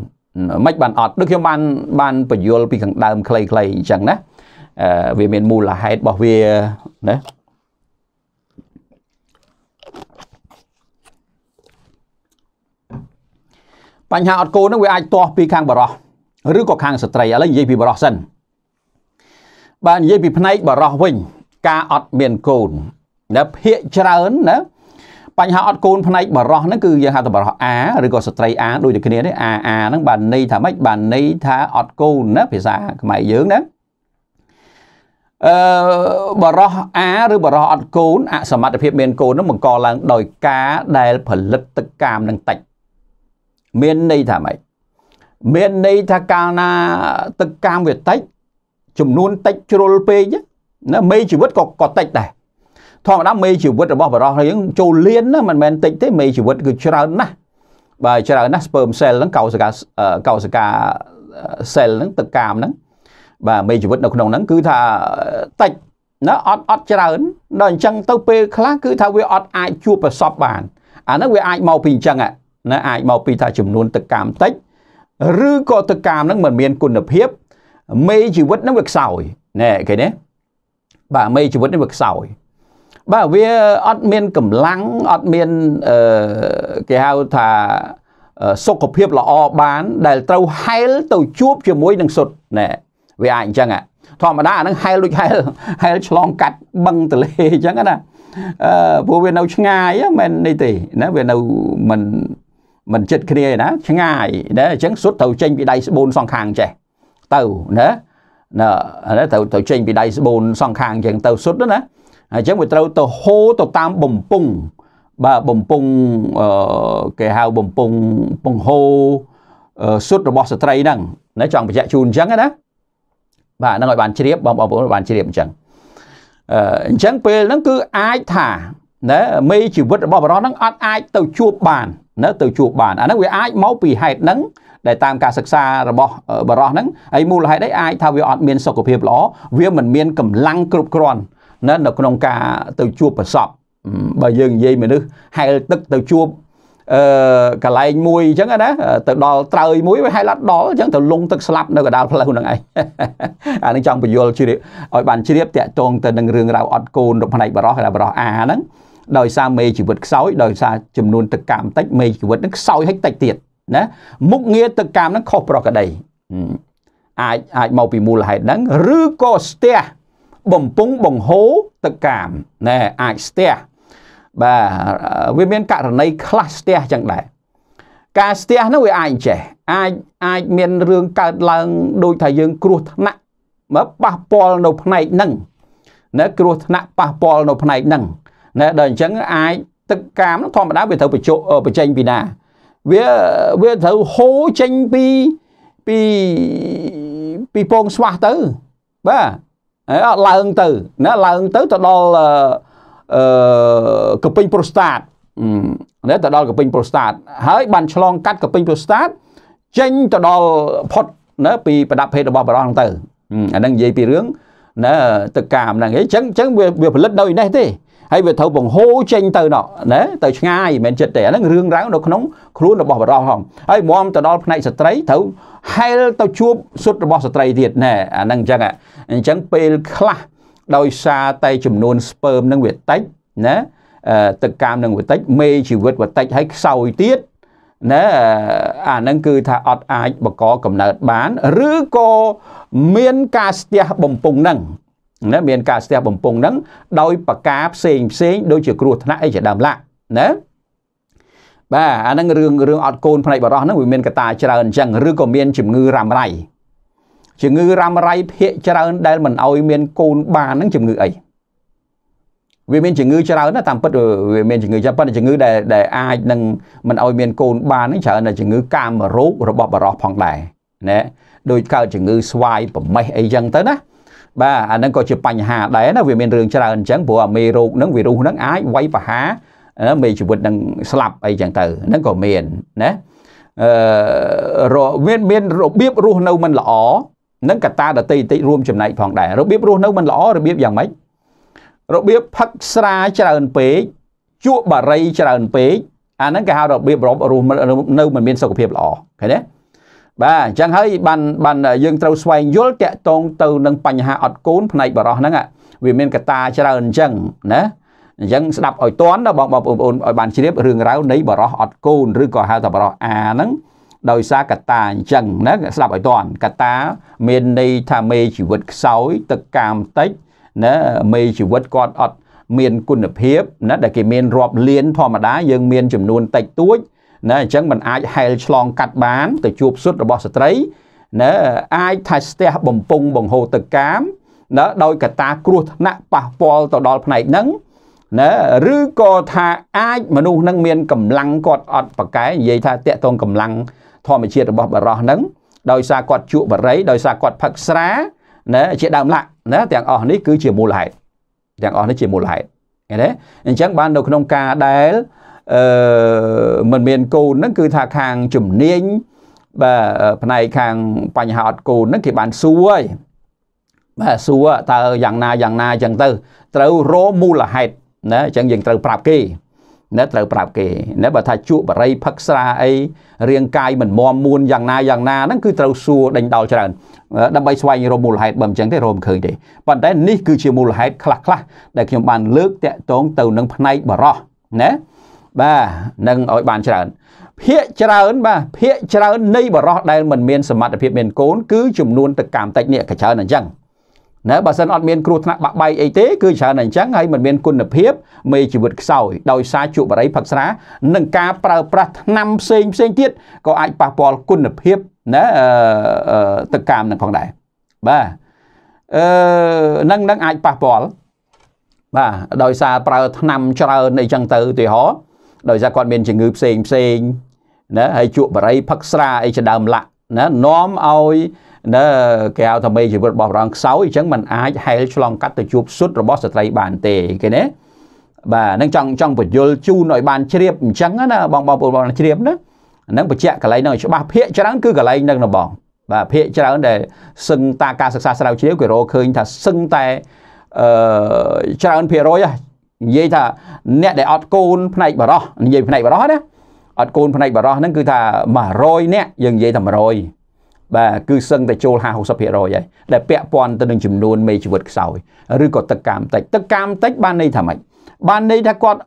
មិនបានអត់ដូចខ្ញុំបាន បានបញ្យល ពីខាងដើមខ្លីៗអញ្ចឹងណាវាមានមូលហេតុរបស់វាណាបញ្ហាអត់គោនឹងវាអាចទាស់ពីខាងបរោះឬក៏ខាងស្ត្រីឥឡូវនិយាយពីបរោះសិនបាទនិយាយពីផ្នែកបរោះវិញ ការអត់មានកូនណាភាកច្រើនណាបញ្ហាអត់កូនផ្នែកបរោះហ្នឹងគឺយើងហៅថាបរោះអាឬក៏ស្ត្រីអាដូចតែគ្នានេះអាអាហ្នឹងបានន័យថាម៉េចបានន័យថាអត់កូនណាភាសាខ្មែរយើងណាអឺបរោះអាឬបរោះអត់កូន អសមត្ថភាពមានកូននឹងបង្កឡើងដោយការដែលផលិតទឹកកាមនឹងតិចមានន័យថាម៉េចមានន័យថាកាលណាទឹកកាមវាតិចចំនួនតិចជ្រុលពេកណាមេជីវិតក៏ក៏តិចដែរធម្មតាមេជីវិតរបស់បរោះហ្នឹងចូលលៀនណាមិនមែនតិចទេមេជីវិតគឺច្រើនណាស់បាទច្រើនណាស់ sperm cell ហ្នឹងកោសិកាកោសិកា cell ហ្នឹងទឹកកាមហ្នឹងបាទមេជីវិតនៅក្នុងហ្នឹងគឺថាតិចណាអត់អត់ច្រើនដល់អញ្ចឹងទៅពេលខ្លះគឺថាវាអត់អាចជួបប្រសពបានអាហ្នឹងវាអាចមកពីអញ្ចឹងណាអាចមកពីថាចំនួនទឹកកាមតិចឬក៏ទឹកកាមហ្នឹងមិនមានគុណភាពមេជីវិតហ្នឹងវាខ្សោយណែឃើញទេបាទមេជីវិតហ្នឹងវាខ្សោយបាទវាអត់មានកម្លាំងអត់មានគេហៅថាសុខភាពល្អបាន ដែលត្រូវហែលទៅជួបជាមួយនឹងសុទ្ធណែវាអាចអញ្ចឹងធម្មតាអានឹងហែលដូចហែលហែលឆ្លងកាត់បឹងទលេអញ្ចឹងណាអឺព្រោះវានៅឆ្ងាយមិននេះទេណាវានៅមិនមិនចិត្តគ្នាណាឆ្ងាយណាអញ្ចឹងសុទ្ធត្រូវចេញពីដៃស្បូនសងខាងចេះទៅណាណាត្រូវត្រូវចេញពីដៃស្បូនសងខាងអញ្ចឹងទៅសុទ្ធណាអញ្ចឹងវាត្រូវទៅហូរទៅតាមបំពង់បាទបំពង់គេហៅបំពង់ពង្ហូរសុទ្ធរបស់ស្ត្រីហ្នឹងណាចង់បញ្ជាក់ជូនអញ្ចឹងណាបាទហ្នឹងឲ្យបានជ្រាបបងប្អូនបានជ្រាបអញ្ចឹងអញ្ចឹងពេលហ្នឹងគឺអាចថាណាមេជីវិតរបស់បរិសហ្នឹងអត់អាចទៅជួបបានណាទៅជួបបានអាហ្នឹងវាអាចមកពីហេតុហ្នឹងដែលតាមការសិក្សារបស់បរិសហ្នឹងហើយមូលហេតុអីអាចថាវាអត់មានសុខភាពល្អវាមិនមានកម្លាំងគ្រប់គ្រាន់ណានៅក្នុងការទៅជួបប្រសពបើយើងនិយាយមនុស្សហែលទឹកទៅជួបអឺកន្លែងមួយអញ្ចឹងណាទៅដល់ត្រើយមួយវាហែលអត់ដល់អញ្ចឹងទៅលងទឹកស្លាប់នៅកណ្ដាលផ្លូវហ្នឹងឯងអានឹងចង់បញ្យល់ជ្រាបឲ្យបានជ្រាបតាក់ទងទៅនឹងរឿងរ៉ាវអត់កូនរបស់ផ្នែកបរោះដែលបរោះអាហ្នឹងដោយសារមេជីវិតខ្សោយដោយសារចំនួនទឹកកម្មតិចមេជីវិតហ្នឹងខ្សោយហិចតិចទៀតណាមុខងារទឹកកម្មហ្នឹងខុសប្រក្រតីអាចអាចមកពីមូលហេតុហ្នឹងឬក៏ស្ទះបំពង់បង្ហូរទឹកកាមណែអាចស្ទះបាទវាមានករណីខ្លះស្ទះចឹងដែរការស្ទះនោះវាអាចចេះ អាចអាចមានរឿងកើតឡើងដូចថាយើងគ្រោះថ្នាក់មកប៉ះពាល់នៅផ្នែកហ្នឹងណាគ្រោះថ្នាក់ប៉ះពាល់នៅ ផ្នែកហ្នឹងណាដល់អញ្ចឹងអាច ទឹកកាមនោះធម្មតាវាត្រូវបញ្ចុបញ្ចេញពីណាវាវាត្រូវហូរចេញពីពីពីពងស្វះទៅបាទអត់ឡើងទៅណាឡើងទៅទៅដល់អឺកពេញប្រូស្តាតណាទៅដល់កពេញប្រូស្តាត ហើយបានឆ្លងកាត់កពេញប្រូស្តាត ចេញទៅដល់ផុតណាពីប្រដាប់ភេទរបស់បរិយហ្នឹងទៅអាហ្នឹងនិយាយពីរឿងណាទឹកកាមហ្នឹងអញ្ចឹងអញ្ចឹងវាផលិតនៅនេះទេហើយវាត្រូវបង្ហូរចេញទៅណោះណាទៅឆ្ងាយមិនមែនចិត្តទេអាហ្នឹងរឿងរ៉ាវនៅក្នុងខ្លួនរបស់បរិយហងហើយមមទៅដល់ផ្នែកស្ត្រីត្រូវហែលទៅជួបសុទ្ធរបស់ស្ត្រីទៀតណែអាហ្នឹងអញ្ចឹងអញ្ចឹងពេលខ្លះដោយសារតែចំនួនស្ពើមនឹងវាតិចណាទឹកកាមនឹងវាតិចមេជីវិតវាតិចហើយខ្សោយទៀតណាអានឹងគឺថាអត់អាចបកកំណើតបាន ឬក៏មានការស្ទះបំពង់នឹងណាមានការស្ទះបំពង់នឹងដោយបកាផ្សេងផ្សេងដូចជាគ្រោះថ្នាក់អីជាដើមឡាណាបាទអានឹងរឿងរឿងអត់កូនផ្នែកបរោះហ្នឹងវាមានកតាច្រើនអញ្ចឹងឬក៏មាន ជំងឺរ៉ាំរ៉ៃជំងឺរ៉ាំរ៉ៃភាកច្រើនដែលមិនអោយមានកូនបានហ្នឹងជំងឺអីវាមានជំងឺច្រើនណាតាមពិតវាមានជំងឺច្រើនប៉ុន្តែជំងឺដែលដែលអាចនឹងមិនអោយមានកូនបានហ្នឹងច្រើនតែជំងឺកាមរោគរបស់បរោះផងដែរណាដោយកើតជំងឺស្វាយប្រមេះអីចឹងទៅណាបាទអាហ្នឹងក៏ជាបញ្ហាដែរណាវាមានរឿងច្រើនអញ្ចឹងព្រោះអាមេរោគហ្នឹងវីរុសហ្នឹងអាចវាយប្រហារមេជីវិតនឹងស្លាប់អីចឹងទៅហ្នឹងក៏មានណាអឺមានមានរបៀបរស់នៅមិនល្អនិងកត្តាដតីតិចរួមចំណែកផងដែររបៀបរស់នៅមិនល្អរបៀបយ៉ាងម៉េចរបៀបផឹកស្រាច្រើនពេកជក់បារីច្រើនពេកអាហ្នឹងគេហៅរបៀបរបរស់នៅមិនមានសុខភាពល្អឃើញទេបាទអញ្ចឹងហើយបានបានយើងត្រូវស្វែងយល់តកតងទៅនឹងបញ្ហាអត់កូនផ្នែកបរោះហ្នឹងវាមានកត្តាច្រើនអញ្ចឹងណាអញ្ចឹងស្ដាប់ឲ្យតន់ដល់បងប្អូនឲ្យបានជ្រាបរឿងរ៉ាវនៃបរោះអត់កូនឬក៏ហៅថាបរោះអាហ្នឹងដោយសារកត្តាអញ្ចឹងណាស្ដាប់ឲ្យតន់កត្តាមានន័យថាមេជីវិតខ្សោយទឹកកាមតិចណាមេជីវិតគាត់អត់មានគុណភាពណាដែលគេមានរាប់លានធម្មតាយើងមាន ចំនួនតិចតួចណាអញ្ចឹងมันអាចហែលឆ្លង កាត់បាន ទៅជួបសុទ្ធរបស់ស្ត្រីណាអាចថាស្ទះបំពង់បង្ហូរទឹកកាមណាដោយកត្តាគ្រោះថ្នាក់ប៉ះពាល់ទៅដល់ផ្នែកហ្នឹងណាឬក៏ថាអាច មនុស្សនឹងមានកម្លាំងគាត់អត់ប្រកែនិយាយថាតកតងកម្លាំងធម្មជាតិរបស់បរោះហ្នឹងដោយសារគាត់ជក់បរិយដោយសារគាត់ផឹកស្រាណាជាដើមឡាក់ណាទាំងអស់នេះគឺជាមូលហេតុទាំងអស់នេះជាមូលហេតុឃើញទេអញ្ចឹងបាននៅក្នុងការដែលអឺមិនមានកូនហ្នឹងគឺថាខាងជំនាញបាទផ្នែកខាងបញ្ហាអត់កូនហ្នឹងគេបានសួរហើយបាទសួរតើយ៉ាងណាយ៉ាងណាអញ្ចឹងទៅត្រូវរមូលហេតុណាអញ្ចឹងយើងត្រូវប្រាប់គេនៅត្រូវប្រាប់គេនៅបើថាជក់បរិយផឹកស្រាអីរាងកាយមិនមមមួនយ៉ាងណាយ៉ាងណាហ្នឹងគឺត្រូវសួរដេញដោលច្រើនដើម្បីស្វែងរកមូលហេតុបើមិនចឹងទេរកមិនឃើញទេប៉ុន្តែនេះគឺជាមូលហេតុខ្លះៗដែលខ្ញុំបានលើកតាក់ទងទៅនឹងផ្នែកបរោះណាបាទនឹងឲ្យបានច្រើនភាកច្រើនបាទភាកច្រើននៃបរោះដែលមិនមានសមត្ថភាពមានកូនគឺចំនួនតកម្មតិចនេះក៏ច្រើនអញ្ចឹងណាបើសិនអត់មានគ្រោះថ្នាក់បាក់បែកអីទេគឺច្រើនតែអញ្ចឹងហើយមិនមានគុណភាពមេជីវិតខ្សោយដោយសារជក់បរិយផឹកស្រានិងការប្រើប្រាស់ថ្នាំផ្សេងផ្សេងទៀតក៏អាចប៉ះពាល់គុណភាពណាទឹកកាមនឹងផងដែរបាទអឺនឹងនឹងអាចប៉ះពាល់បាទដោយសារប្រើថ្នាំច្រើនអីចឹងទៅឧទាហរណ៍ដោយសារគាត់មានជំងឺផ្សេងផ្សេងណាហើយជក់បរិយផឹកស្រាអីជាដើមឡាក់ណានាំឲ្យណាគេហៅថាមេជីវិតរបស់ព្រះអង្គខ្សោយអញ្ចឹងมันអាចហែលឆ្លងកាត់ទៅជួបសុទ្ធរបស់ស្ត្រីបាន ទេគេណាបាទនឹងចង់ចង់បញ្យលជូនឲ្យបានជ្រាបអញ្ចឹងណាបងបងប្អូនបងជ្រាបណាហ្នឹងបញ្ជាក់កន្លែងហ្នឹងឲ្យច្បាស់ភាកច្រើនគឺកន្លែងហ្នឹងណាបងបាទភាកច្រើនដែលសឹងតាការសិក្សាស្រាវជ្រាវគេរកឃើញថាសឹងតែអឺច្រើនភាគរយនិយាយថាអ្នកដែលអត់កូនផ្នែកបរោះនិយាយផ្នែកបរោះណាអត់កូនផ្នែកបរោះហ្នឹងគឺថា100អ្នកយើងនិយាយតែ100បាទគឺសឹងតែចូល50 60%ហើយដែលពាក់ព័ន្ធទៅនឹងចំនួនមេជីវិតខ្សោយឬក៏ទឹកកាមតិចទឹកកាមតិចបានន័យថាម៉េចបានន័យថាគាត់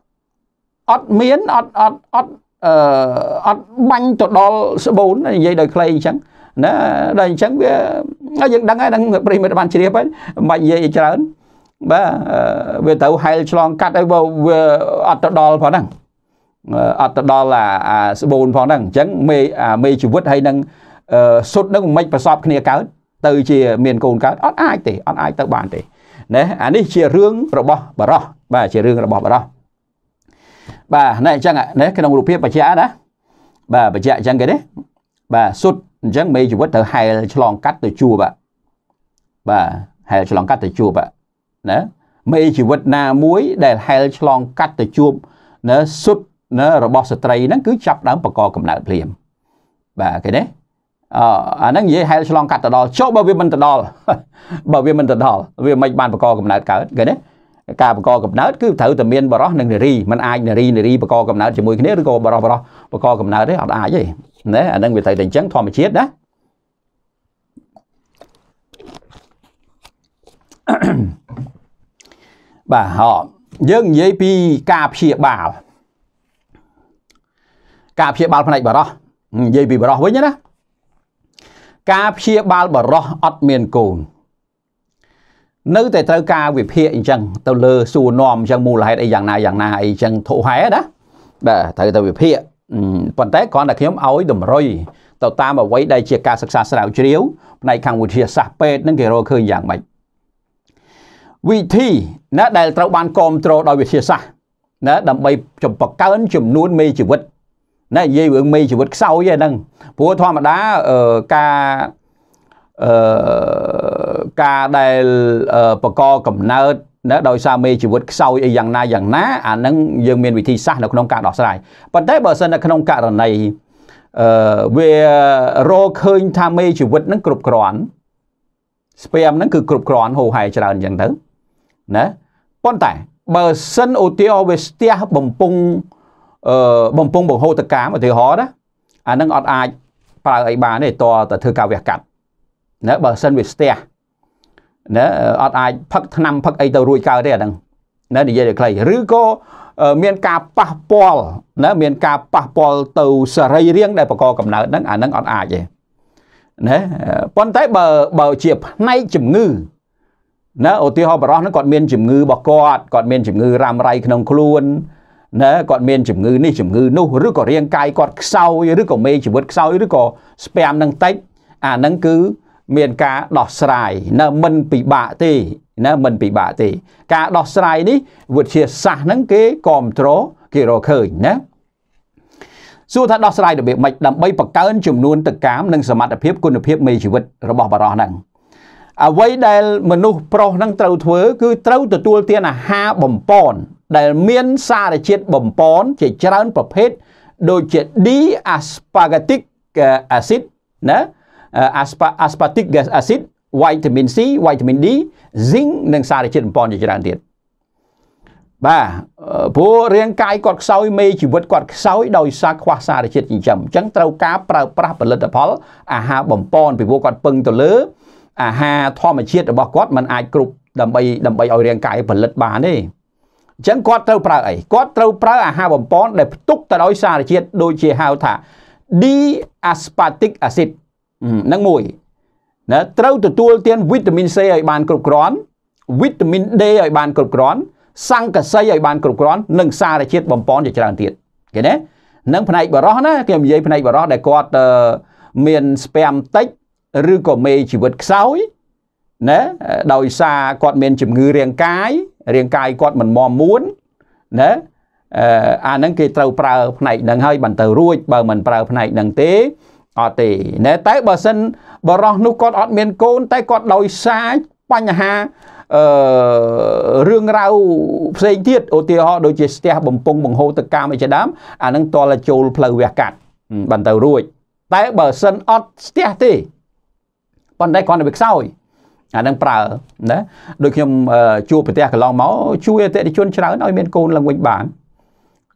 អត់មានអត់អត់អត់អឺអត់បាញ់ទៅដល់ស្បូននិយាយដោយខ្លីអញ្ចឹងណាដល់អញ្ចឹងវាយើងដឹងហើយដឹងប្រិមិត្តបានជ្រាបហើយមិននិយាយច្រើនបាទវាទៅហែលឆ្លងកាត់ឲ្យវាអត់ទៅដល់ផងហ្នឹងអត់ទៅដល់អាស្បូនផងហ្នឹងអញ្ចឹងមេមេជីវិតហើយនឹងសុទ្ធនឹងមិនប្រសពគ្នាកើតទៅជាមានកូនកើតអត់អាចទេអត់អាចទៅបានទេណាអានេះជារឿងរបស់បរោះបាទជារឿងរបស់បរោះបាទណែអញ្ចឹងណាក្នុងរូបភាពបច្ចៈណាបាទបច្ចៈអញ្ចឹងគេទេបាទសុទ្ធអញ្ចឹងមេជីវិតត្រូវហែលឆ្លងកាត់ទៅជួបបាទហែលឆ្លងកាត់ទៅជួបណាមេជីវិតណាមួយដែលហែលឆ្លងកាត់ទៅជួបណាសុទ្ធណារបស់ស្ត្រីហ្នឹងគឺចាប់ដើមបកកកំណើតភ្លាមបាទគេណាអាហ្នឹងនិយាយហែលឆ្លងកាត់ទៅដល់ចុះបើវាមិនទៅដល់បើវាមិនទៅដល់វាមិនបានបកកកំណើតកើតគេណាការបកកំណើតគឺត្រូវតែមានបរោះនិងនារីมันអាចនារីនារីបកកំណើតជាមួយគ្នាឬក៏បរោះបរោះបកកំណើតទេអត់អាចទេណាអាហ្នឹងវាត្រូវតែអញ្ចឹងធម្មជាតិណាបាទហោយើងនិយាយពីការព្យាបាលការព្យាបាលផ្នែកបរោះនិយាយពីបរោះវិញណាការព្យាបាលបរោះអត់មានកូននៅតែត្រូវការវិភាគអញ្ចឹងទៅលើសួរនាំអញ្ចឹងមូលហេតុអីយ៉ាងណាយ៉ាងណាអីអញ្ចឹងធុហេណាបាទត្រូវទៅវិភាគប៉ុន្តែគ្រាន់តែខ្ញុំឲ្យតម្រុយទៅតាមអ្វីដែលជាការសិក្សាស្រាវជ្រាវផ្នែកខាងវិទ្យាសាស្ត្រពេទ្យនឹងគេរកឃើញយ៉ាងម៉េចវិធីណាដែលត្រូវបានគ្រប់គ្រងដោយវិទ្យាសាស្ត្រណាដើម្បីចំបកើនចំនួនមេជីវិតណានិយាយរឿងមេជីវិតខ្សោយហ្នឹងព្រោះធម្មតាការអឺការដែលបកកំណើតណាដោយសារមេជីវិតខ្សោយអីយ៉ាងណាយ៉ាងណាអាហ្នឹងយើងមានវិធីសាស្ត្រនៅក្នុងការដោះស្រាយប៉ុន្តែ បើសិននៅក្នុងករណីអឺវារកឃើញថាមេជីវិតហ្នឹងគ្រប់គ្រាន់ស្ពាមហ្នឹងគឺគ្រប់គ្រាន់ហូរហែច្រើនអញ្ចឹងទៅណាប៉ុន្តែបើសិនឧទាហរណ៍វាស្ទះបំពង់បំពង់បង្ហូរតកម្មឧទាហរណ៍ណាអានឹងអត់អាចប្រើអីបានទេតតែធ្វើការវះកាត់ណាបើសិនវាស្ទះណាអត់អាចផឹកឆ្នាំផឹកអីទៅរួចកើតទេអាហ្នឹងណានិយាយឲ្យខ្លីឬក៏មានការប៉ះពាល់ណាមានការប៉ះពាល់ទៅសរីរាង្គដែលបកកំណើតហ្នឹងអាហ្នឹងអត់អាចទេណាប៉ុន្តែបើបើជាផ្នែកជំងឺណាឧទាហរណ៍បរោះហ្នឹងគាត់មានជំងឺរបស់គាត់គាត់មានជំងឺរ៉ាំរ៉ៃក្នុងខ្លួនណាគាត់មានជំងឺនេះជំងឺនោះឬក៏រាងកាយគាត់ខ្សោយឬក៏មេជីវិតខ្សោយឬក៏ស្ពាមនឹងតិចអានឹងគឺមានការដោះស្រាយណាមិនពិបាកទេណាមិនពិបាកទេការដោះស្រាយនេះវិទ្យាសាស្ត្រហ្នឹងគេគ្រប់គ្រងគេរកឃើញណាសួរថាដោះស្រាយរបៀបម៉េចដើម្បីបង្កើនចំនួនតកាមនិងសមត្ថភាពគុណភាពនៃជីវិតរបស់បរិសហ្នឹងអ្វីដែលមនុស្សប្រុសហ្នឹងត្រូវធ្វើ គឺត្រូវទទួលទានអាហារបំពន់ដែលមានសារជាតិបំពន់ជាច្រើនប្រភេទដូចជា D aspartic acid ណា aspartic acid វីតាមីន C វីតាមីន D zinc និងសារជាតិបំពន់ជាច្រើនទៀតបាទព្រោះរាងកាយគាត់ខ្សោយមេជីវិតគាត់ខ្សោយដោយសារខ្វះសារជាតិចិញ្ចឹមអញ្ចឹងត្រូវការប្រើប្រាស់ផលិតផល អាហារបំពន់ពីព្រោះគាត់ពឹងទៅលើអាហារធម្មជាតិរបស់គាត់มันអាចគ្រប់ដើម្បីដើម្បីឲ្យរាងកាយផលិតបានទេអញ្ចឹងគាត់ត្រូវប្រើអីគាត់ត្រូវប្រើអាហារបំប៉នដែលផ្ទុកទៅដោយសារជាតិដូចជាហៅថា diaspartic acid នឹងមួយណាត្រូវទទួលទានវីតាមីន C ឲ្យបានគ្រប់គ្រាន់វីតាមីន D ឲ្យបាន គ្រប់គ្រាន់សង្កសីឲ្យបានគ្រប់គ្រាន់និងសារជាតិបំប៉នជាច្រើនទៀតគេណានឹងផ្នែកបរោះណាគេនិយាយផ្នែកបរោះដែលគាត់មានស្ពាមតិចឬក៏មេជីវិតខ្សោយណាដោយសារគាត់មានជំងឺរាងកាយរាងកាយគាត់មិនមមមួនណាអាហ្នឹងគេត្រូវប្រើផ្នែកហ្នឹងហើយបានទៅរួចបើមិនប្រើផ្នែកហ្នឹងទេអត់ទេណែតែបើសិនបរោះនោះគាត់អត់មានកូនតែគាត់ដោយសារបញ្ហាអឺរឿងរ៉ាវផ្សេងទៀតឧទាហរណ៍ដូចជាស្ទះបំពង់បង្ហូរទឹកកាមអីជាដើមអានឹងតលចូលផ្លូវវះកាត់បានទៅរួច តែបើសិនអត់ស្ទះទេប៉ុន្តែគាត់ទៅវាខ្សោយអានឹងប្រើណាដូចខ្ញុំជួបប្រទេសកន្លងមកជួយអតិថិជនច្រើនឲ្យមានកូនឡើងវិញបាន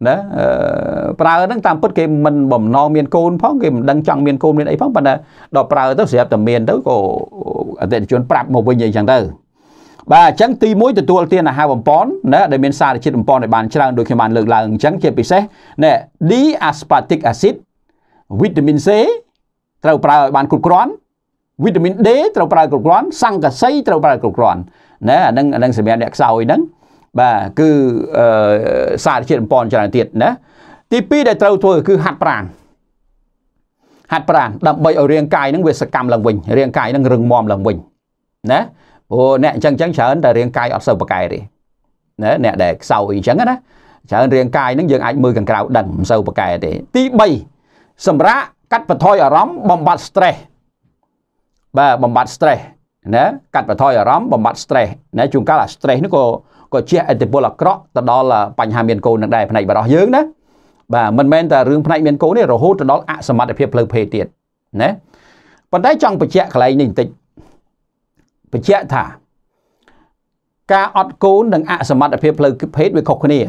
ណាប្រើហ្នឹងតាមពិតគេមិនបំណងមានកូនផងគេមិនដឹងចង់មានកូនមានអីផងប៉ុន្តែដល់ប្រើទៅស្រាប់តែមានទៅក៏អតិថិជនប្រាប់មកវិញអីចឹងទៅបាទអញ្ចឹងទី1ទទួលទានអាហារបំពន់ណាដែលមានសារជាតិបំពន់ដែលបានច្រើនដូចខ្ញុំបានលើកឡើងអញ្ចឹងជាពិសេសណែ D aspartic acid វីតាមីន C ត្រូវប្រើឲ្យបានគ្រប់គ្រាន់វីតាមីន D ត្រូវប្រើគ្រប់គ្រាន់សង្កសីត្រូវប្រើគ្រប់គ្រាន់ណាអានឹងអានឹងសម្រាប់អ្នកខ្សោយហ្នឹងបាទគឺសារជាតិបំពន់ច្រើនទៀតណាទី2ដែលត្រូវធ្វើគឺហាត់ប្រាណហាត់ប្រាណដើម្បីឲ្យរាងកាយនឹងវាសកម្មឡើងវិញ រាងកាយនឹងរឹងមាំឡើងវិញណាព្រោះអ្នកអញ្ចឹងអញ្ចឹងច្រើនតែរាងកាយអត់សូវប្រកែកទេណាអ្នកដែលខ្សោយអញ្ចឹងណាច្រើនរាងកាយនឹងយើងអាចមើលកង្ក្រៅដឹងមិនសូវប្រកែកទេ ទី3សម្រាប់កាត់បន្ថយអារម្មណ៍បំបត្តិ stress បាទបំបត្តិ stress ណាកាត់បន្ថយអារម្មណ៍បំបត្តិ stress ណាជួនកាលអា stress នេះក៏ក៏ជាឥទ្ធិពលអាក្រក់ទៅដល់បញ្ហាមានកូននឹងដែរផ្នែកបរោះយើងណាបាទមិនមែនតែរឿងផ្នែកមានកូននេះរហូតទៅដល់អសមត្ថភាពផ្លូវភេទទៀតណាប៉ុន្តែចង់បញ្ជាក់កន្លែងនេះបន្តិចបញ្ជាក់ថាការអត់កូននិងអសមត្ថភាពផ្លូវភេទវាខុសគ្នា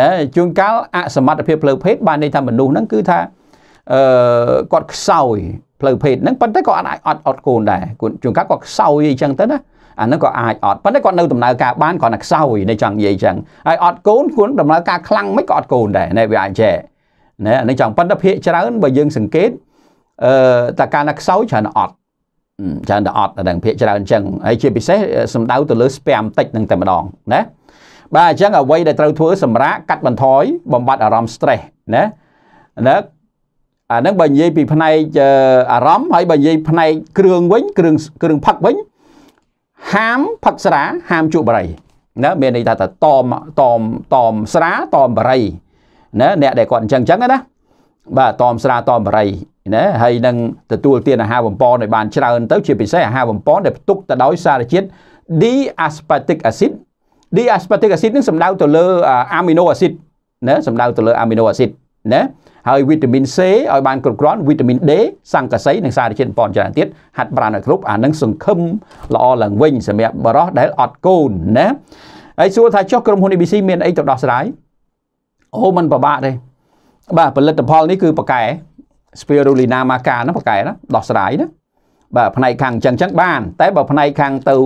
ណាជួនកាលអសមត្ថភាពផ្លូវភេទបានន័យថាមនុស្សហ្នឹងគឺថាអឺគាត់ខ្សោយផ្លូវភេទហ្នឹងប៉ុន្តែក៏អត់អាចអត់អត់កូនដែរជួនកាលក៏ខ្សោយអីចឹងទៅណាអាហ្នឹងក៏អាចអត់ប៉ុន្តែគាត់នៅដំណើរការបានគាត់តែខ្សោយនៃចង់និយាយចឹងហើយអត់កូនគួរដំណើរការខ្លាំងមិនក៏អត់កូនដែរណែវាអាចចេះណែអានេះចង់ប៉ុន្តែភាកច្រើនបើយើងសង្កេតអឺតើការណាខ្សោយច្រើនអត់ច្រើនតែអត់ដល់ភាកច្រើនចឹងហើយជាពិសេសសំដៅទៅលើ ស្ពាមតិចនឹងតែម្ដងណាបាទអញ្ចឹងអ្វីដែលត្រូវធ្វើសម្រាប់កាត់បន្ថយបំបត្តិអារម្មណ៍ stress ណាណាអាហ្នឹងបើនិយាយពីផ្នែកអារម្មណ៍ហើយបើនិយាយផ្នែកគ្រឿងវិញគ្រឿងគ្រឿងផឹកវិញហាមផឹកស្រាហាមជក់បរិយណាមានន័យថាតតមតមតមស្រាតមបរិយណាអ្នកដែលគាត់អញ្ចឹងអញ្ចឹងណាបាទតមស្រាតមបរិយណាហើយនឹងទទួលទានអាហារបំពងឲ្យបានច្រើនទៅ ជាពិសេសអាហារបំពងដែលផ្ទុកទៅដោយសារជាតិ diaspartic acid diaspartic acid នឹងសំដៅទៅលើអាមីណូអាស៊ីតណាសំដៅទៅលើអាមីណូអាស៊ីតណាហើយវីតាមីន C ឲ្យបានគ្រប់គ្រាន់វីតាមីន D សង្កសីនិងសារជាតិបំប៉នច្រើនទៀតហាត់ប្រាណឲ្យគ្រប់អានឹងសង្ឃឹមល្អឡើងវិញសម្រាប់បរោះដែលអត់កូនណាហើយសួរថាចុះក្រុមហ៊ុន ABC មានអីទៅដោះស្រាយអូมันពិបាកទេបាទផលិតផលនេះគឺប៉កែ Spirulina maca ណាប៉កែណាដោះស្រាយណាបាទផ្នែកខាងអញ្ចឹងអញ្ចឹងបាន តែបើផ្នែកខាងទៅ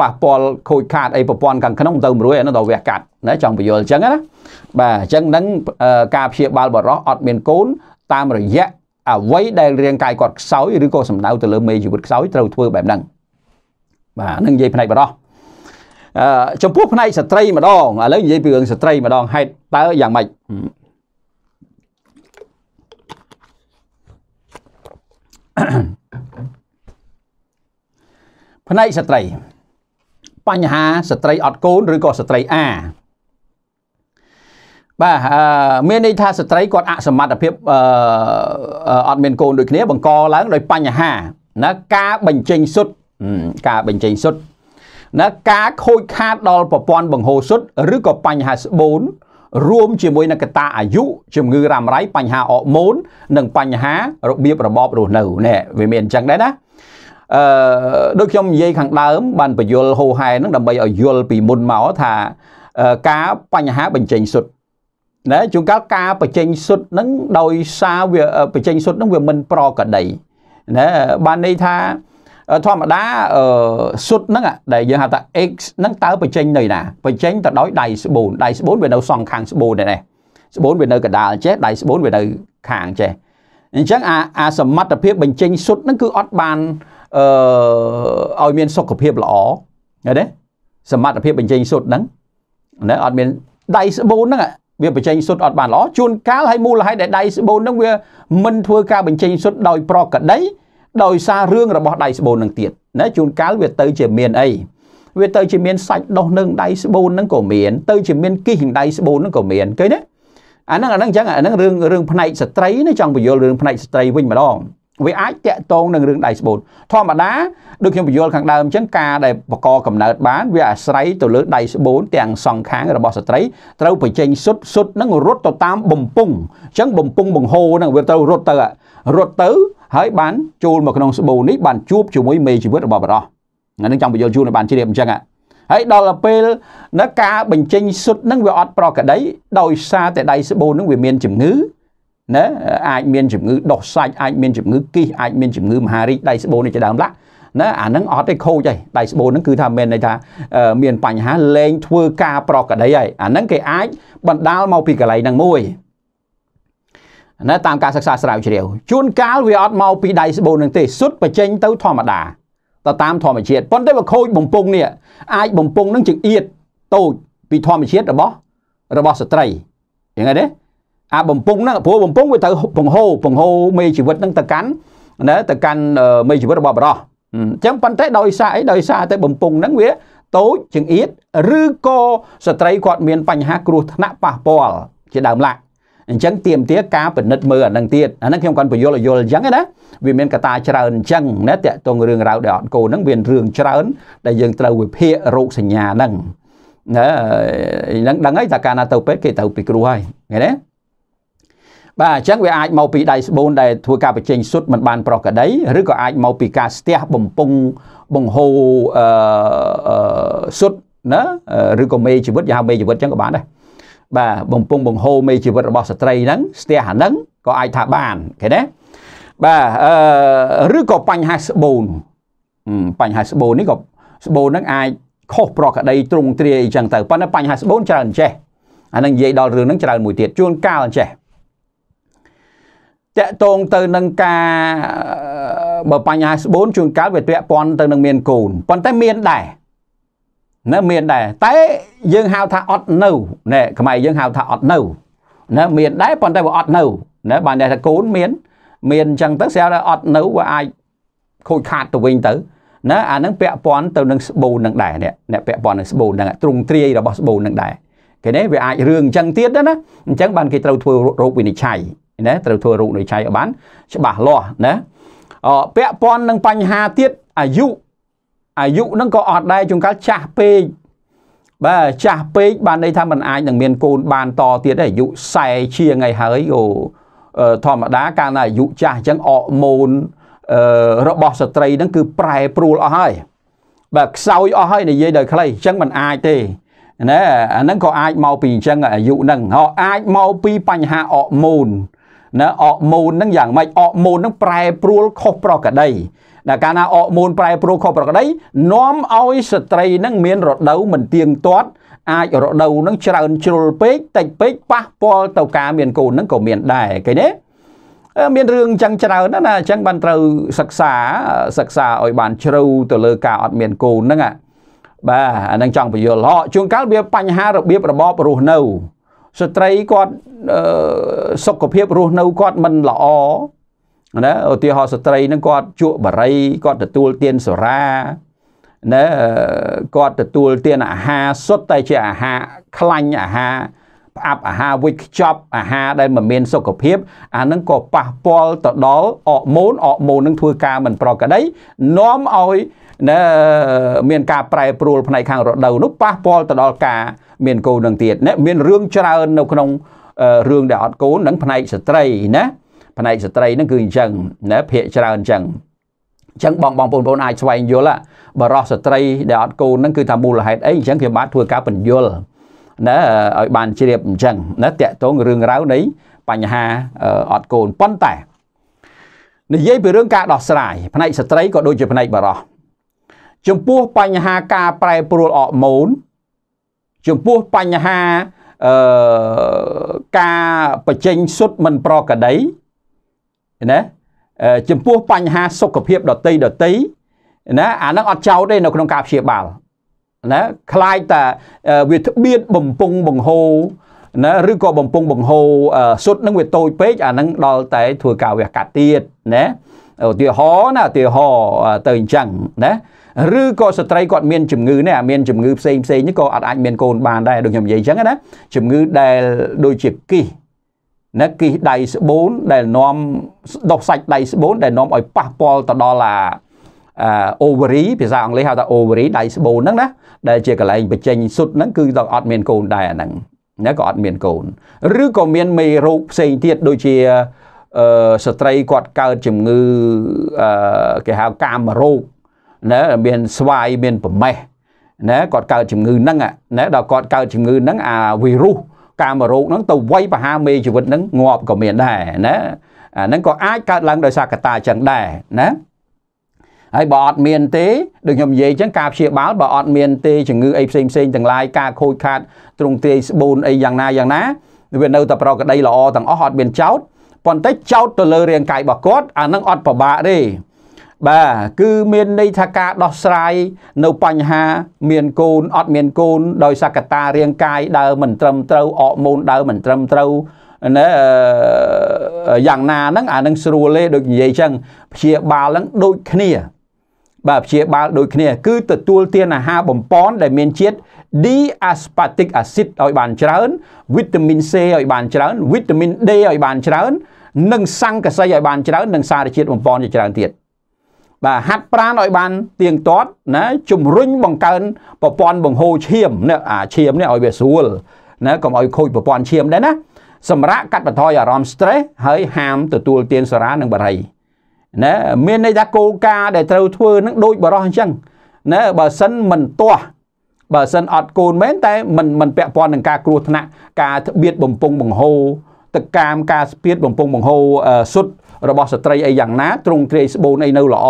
ប៉ះពាល់ខូចខាតអីប្រព័ន្ធខាងក្នុងទៅមួយរួយអានោះដល់វះកាត់ណាចង់បញ្យល់អញ្ចឹងណាបាទអញ្ចឹងហ្នឹងការព្យាបាលបរោះអត់មានកូន តាមរយៈអ្វីដែលរាងកាយគាត់ខ្សោយឬក៏សម្ដៅទៅលើមេជីវិតខ្សោយត្រូវធ្វើបែបហ្នឹងបាទនឹងនិយាយផ្នែកបរោះអឺចំពោះផ្នែកស្ត្រីម្ដងឥឡូវនិយាយពីរឿងស្ត្រីម្ដងហេតុតើយ៉ាងម៉េចផ្នែកស្ត្រីបញ្ហាស្ត្រីអត់កូនឬក៏ស្ត្រីអាបាទមានន័យថាស្ត្រីគាត់អសមត្ថភាពអត់មានកូនដូចគ្នាបង្កឡើងដោយបញ្ហាណាការបញ្ចេញសុទ្ធការបញ្ចេញសុទ្ធណាការខូចខាតដល់ប្រព័ន្ធបង្ហូរសុទ្ធឬក៏បញ្ហាស្បូន រួម ជាមួយនឹងកត្តាអាយុជំងឺរ៉ាំរ៉ៃបញ្ហាអរម៉ូននិងបញ្ហារបៀបរបបរស់នៅនេះវាមានអញ្ចឹងដែរណាអឺដូចខ្ញុំនិយាយខាងដើម បានបញ្យលហូហែនឹងដើម្បីឲ្យយល់ពីមុនមកថាការបញ្ហាបញ្ចេញសុទ្ធណាជួនកាលការបញ្ចេញសុទ្ធនឹងដោយសារវាបញ្ចេញសុទ្ធនឹងវាមិនប្រក្រតីណាបានន័យថាធម្មតាសុទ្ធហ្នឹងដែលយើងហៅថា x ហ្នឹងតើបញ្ចេញនៅណាបញ្ចេញទៅដោយដៃស្បូនដៃស្បូនវានៅសងខាងស្បូននេះស្បូនវានៅកដាលចេះដៃស្បូនវានៅខាងចេះអញ្ចឹងអាអាសមត្ថភាពបញ្ចេញសុទ្ធហ្នឹងគឺអត់បានអឺឲ្យមានសុខភាពល្អឃើញទេសមត្ថភាពបញ្ចេញសុទ្ធហ្នឹងណាអត់មានដៃស្បូនហ្នឹងវាបញ្ចេញសុទ្ធអត់បានល្អជួនកាលឲ្យមូលហេតុដែលដៃស្បូនហ្នឹងវាមិនធ្វើការបញ្ចេញសុទ្ធដោយប្រកដីដោយសាររឿងរបស់ដៃស្បូនហ្នឹងទៀតណាជួនកាលវាទៅ ជាមានអីវាទៅជាមានសាច់ដុសនឹងដៃស្បូនហ្នឹងក៏មាន ទៅជាមានគិសនឹងដៃស្បូនហ្នឹងក៏មានឃើញទេអាហ្នឹងអាហ្នឹងអញ្ចឹងអាហ្នឹងរឿងរឿងផ្នែកស្ត្រីណាចង់បញ្យល់រឿងផ្នែកស្ត្រីវិញម្ដងវាអាចតាក់ទងនឹងរឿងដៃស្បូនធម្មតាដូចខ្ញុំបញ្យល់ខាងដើមអញ្ចឹងការដែលបកកំណើតបានវាអាស្រ័យទៅលើដៃស្បូនទាំងសងខាងរបស់ស្ត្រីត្រូវបញ្ចេញសុទ្ធសុទ្ធនឹងរត់ទៅតាមបំពង់អញ្ចឹងបំពង់បង្ហូរនឹងវាត្រូវរត់ទៅរត់ទៅហើយបានចូលមកក្នុងស្បូននេះបានជួបជាមួយមេជីវិតរបស់បរោះហ្នឹងចង់បញ្យល់ជូនឲ្យបានជ្រាបអញ្ចឹងហើយដល់ពេលណាការបញ្ចេញសុទ្ធនឹងវាអត់ប្រកដីដោយសារតែដៃស្បូននឹងវាមានជំងឺណាអាចមានជំងឺដុសសាច់អាចមានជំងឺគិសអាចមានជំងឺមហារីកដៃស្បូននេះជាដើមឡាណាអាហ្នឹងអត់ទេខូចហើយដៃស្បូនហ្នឹងគឺថាមានន័យថាមានបញ្ហាលែងធ្វើការប្រកដីហើយអាហ្នឹងគេអាចបណ្ដាលមកពីកន្លែងហ្នឹងមួយណាតាមការសិក្សាស្រាវជ្រាវជួនកាលវាអត់មកពីដៃស្បូនហ្នឹងទេសុទ្ធបញ្ចេញទៅធម្មតាទៅតាមធម្មជាតិប៉ុន្តែវាខូចបំពង់នេះអាចបំពង់ហ្នឹងចង្អៀតតូចពីធម្មជាតិរបស់របស់ស្ត្រីយ៉ាងហ្នឹងទេអាបំពង់ហ្នឹងព្រោះបំពង់វាត្រូវបង្ហូរបង្ហូរមេជីវិតហ្នឹងទៅកាន់ណាទៅកាន់មេជីវិតរបស់បរោះអញ្ចឹងប៉ុន្តែដោយសារអីដោយសារតែបំពង់ហ្នឹងវាតូចចង្អៀតឬក៏ស្ត្រីគាត់មានបញ្ហាគ្រោះថ្នាក់ប៉ះពាល់ជាដើមឡាក់អញ្ចឹងទៀមទាការពិនិត្យមើលអានឹងទៀតអានឹងខ្ញុំគាត់បញ្យល់យល់អញ្ចឹងណាវាមានកតាច្រើនអញ្ចឹងណាតកតងរឿងរ៉ាវដែលអត់គោហ្នឹងវារឿងច្រើនដែលយើងត្រូវវិភាគរោគសញ្ញាហ្នឹងណាហ្នឹងដឹងហើយថាកាលណាទៅពេទ្យគេទៅពិគ្រោះហើយឃើញទេបាទអញ្ចឹងវាអាចមកពីដៃស្បូនដែលធ្វើការបញ្ចេញសុទ្ធមិនបានប្រកដីឬក៏អាចមកពីការស្ទះបំពង់បង្ហូរអឺសុទ្ធណាឬក៏មេជីវិតយ៉ាងមេជីវិតអញ្ចឹងក៏បានដែរបាទបំពង់បង្ហូរមេជីវិតរបស់ស្ត្រីហ្នឹងស្ទះអាហ្នឹងក៏អាចថាបានឃើញទេបាទអឺឬក៏បញ្ហាស្បូនបញ្ហាស្បូននេះក៏ស្បូនហ្នឹងអាចខុសប្រក្រតីទ្រង់ទ្រាយអីចឹងទៅប៉ុន្តែបញ្ហាស្បូនច្រើនចេះអានឹងនិយាយដល់រឿងហ្នឹងច្រើនមួយទៀតជួនកាលចេះតកតងទៅនឹងការបើបញ្ហាស្បូនជួនកាលវាពាក់ព័ន្ធទៅនឹងមានកូនប៉ុន្តែមានដែរនៅមានដែរតែយើងហៅថាអត់នៅណែខ្មែរយើងហៅថាអត់នៅណាមានដែរប៉ុន្តែវាអត់នៅណាបានតែថាកូនមាន មានអញ្ចឹងទៅស្រាប់តែអត់នៅវាអាចខូចខាតទៅវិញទៅណាអានឹងពាក់ព័ន្ធទៅនឹងស្បូននឹងដែរនេះអ្នកពាក់ព័ន្ធនឹងស្បូននឹងទ្រង់ទ្រាយរបស់ស្បូននឹងដែរគេនេះវាអាចរឿងអញ្ចឹងទៀតណាអញ្ចឹងបានគេត្រូវធ្វើរោគវិនិច្ឆ័យណាត្រូវធ្វើរូបដោយឆៃឲ្យបានច្បាស់លាស់ណាអពាក់ព័ន្ធនឹងបញ្ហាទៀតអាយុអាយុនឹងក៏អត់ដែរជួនកាលចាស់ពេកបាទចាស់ពេកបានន័យថាมันអាច នឹងមានកូនបានតទៀតដែរអាយុ40ជាងឯហើយអូធម្មតាកាលណាអាយុចាស់អញ្ចឹងអរម៉ូនរបស់ស្ត្រីហ្នឹងគឺប្រែប្រួលអស់ហើយ បាទខ្សោយអស់ហើយនិយាយដោយខ្លីអញ្ចឹងมันអាចទេណាអាហ្នឹងក៏អាចមកពីអញ្ចឹងអាយុហ្នឹងហ៎អាចមកពីបញ្ហាអរម៉ូនណាអរម៉ូនហ្នឹងយ៉ាងម៉េចអរម៉ូនហ្នឹងប្រែប្រួលខុសប្រក្រតីណាកាលណាអរម៉ូនប្រែប្រួលខុសប្រក្រតីនាំឲ្យស្ត្រីហ្នឹងមាន រដូវមិនទៀងទាត់ អាចរដូវហ្នឹងច្រើនជ្រុលពេកតិចពេកប៉ះពាល់ទៅការមានកូនហ្នឹងក៏មានដែរគេណាមានរឿងចឹងច្រើនណាស់ណាអញ្ចឹងបានត្រូវសិក្សាសិក្សាឲ្យបានជ្រៅទៅលើការអត់មានកូនហ្នឹងបាទអានឹងចង់បញ្យល់ហោជួនកាលវាបញ្ហារបៀបរបបរស់នៅស្ត្រីគាត់សុខភាពរស់នៅគាត់មិនល្អណាឧទាហរណ៍ស្ត្រីនឹងគាត់ជក់បារីគាត់ទទួលទានសូរ៉ាណាគាត់ទទួលទានអាហារសុទ្ធតែជាអាហារខ្លាញ់អាហារផ្អាប់អាហារវិចខ្ចប់អាហារដែលមិនមានសុខភាពអានឹងក៏ប៉ះពាល់ទៅដល់អរម៉ូនអរម៉ូននឹងធ្វើការមិនប្រក្រតីនាំឲ្យណាមានការប្រែប្រួលផ្នែកខាងរដូវនោះប៉ះពាល់ទៅដល់ការមានកូននឹងទៀតណាមានរឿងច្រើននៅក្នុងរឿងដែលអត់កូននិងផ្នែកស្ត្រីណាផ្នែកស្ត្រីហ្នឹងគឺអញ្ចឹងណាភាកច្រើនអញ្ចឹងអញ្ចឹងបងបងប្អូនអាចស្វែងយល់បរោះស្ត្រីដែលអត់កូនហ្នឹងគឺថាមូលហេតុអីអញ្ចឹងខ្ញុំបាទធ្វើការបញ្យល់ណាឲ្យបានជ្រាបអញ្ចឹងណាតកតងរឿងរ៉ាវនៃបញ្ហាអត់កូនប៉ុន្តែនិយាយពីរឿងការដោះស្រាយ ផ្នែកស្ត្រីក៏ដូចជាផ្នែកបរោះចំពោះបញ្ហាការប្រែប្រួលអរម៉ូនចំពោះបញ្ហាអឺការបញ្ចេញសុទ្ធមិនប្រក្រតីណាចំពោះបញ្ហាសុខភាពដតីដតីណាអានឹងអត់ចោតទេ នៅក្នុងការព្យាបាលណាคล้ายតាវាត្បៀតបំពង់បង្ហូរណាឬក៏បំពង់បង្ហូរសុទ្ធនឹងវាតូចពេកអានឹងដល់តែធ្វើការវះកាត់ទៀតណាឧទាហរណ៍ណាឧទាហរណ៍ទៅអញ្ចឹងណាឬក៏ស្ត្រីគាត់មានជំងឺនេះមានជំងឺផ្សេងផ្សេងនេះក៏អាចអាចមានកូនបានដែរដូចខ្ញុំនិយាយអញ្ចឹងណាជំងឺដែលដូចជាគិះណាគិះដៃស្បូន ដែលនាំដុសសាច់ដៃស្បូន ដែលនាំឲ្យប៉ះពាល់ទៅដល់អា ovary ភាសាអង់គ្លេសហៅថា ovary ដៃស្បូនហ្នឹងណាដែលជាកន្លែងបញ្ចេញសុទ្ធហ្នឹងគឺដល់អត់មានកូនដែរអាហ្នឹងណាក៏អត់មានកូន ឬក៏មានមេរោគផ្សេងទៀតដូចជាអឺស្ត្រីគាត់កើតជំងឺអឺគេហៅកាមរោគណាមានស្វាយមានប្រមេះណាគាត់កើតជំងឺហ្នឹងណាដល់គាត់កើតជំងឺហ្នឹងអាវីរុសកាមរោគហ្នឹង ទៅវាយប្រហារមេជីវិតហ្នឹងងាប់ក៏មានដែរណាអាហ្នឹងក៏អាចកើតឡើងដោយសារកត្តាចឹងដែរណាហើយបើអត់មានទេដូចខ្ញុំនិយាយអញ្ចឹងការព្យាបាលបើអត់មានទេជំងឺអីផ្សេងផ្សេងទាំងឡាយការខូចខាតទ្រង់ទ្រាយស្បូនអីយ៉ាងណាយ៉ាងណាវានៅតែប្រកដីល្អទាំងអស់អត់មានចោតប៉ុន្តែចោតទៅលើរាងកាយរបស់គាត់អានឹងអត់ពិបាកទេបាទគឺមានន័យថាការដោះស្រាយនៅបញ្ហា មានកូនអត់មានកូន ដោយសកតារាងកាយដើរមិនត្រឹមត្រូវអរម៉ូនដើរមិនត្រឹមត្រូវណាយ៉ាងណាហ្នឹងអានឹងស្រួលទេដូចនិយាយអញ្ចឹងព្យាបាលហ្នឹង ដូចគ្នាបាទព្យាបាលដូចគ្នាគឺទទួលទានអាហារបំប៉នដែលមានជាតិ diaspartic acid ឲ្យបានច្រើនវីតាមីន C ឲ្យបានច្រើនវីតាមីន D ឲ្យបានច្រើននិងសង្កសីឲ្យបានច្រើននិងសារជាតិបំប៉នជាច្រើនទៀតបាទហាត់ប្រាណឲ្យបានទៀងទាត់ណាជំរុញបង្កើនប្រព័ន្ធបង្ហូរឈាមណាអាឈាមនេះឲ្យវាស្រួលណាកុំឲ្យខូចប្រព័ន្ធឈាមដែរណាសម្រាប់កាត់បន្ថយអារម្មណ៍ stress ហើយហាមទទួលទានសារ៉ានិងបារីណាមានន័យថាគោលការណ៍ដែលត្រូវធ្វើនឹងដូចបរោះអញ្ចឹងណាបើសិនមិនទាស់បើសិនអត់កូនមែនតែមិនមិនពាក់ព័ន្ធនឹងការគ្រោះថ្នាក់ការបៀតបំពង់បង្ហូរទឹកកាមការស្ពាតបំពង់បង្ហូរសុទ្ធរបស់ស្ត្រីអីយ៉ាងណាទ្រង់ទ្រាយស្បូនអីនៅល្អ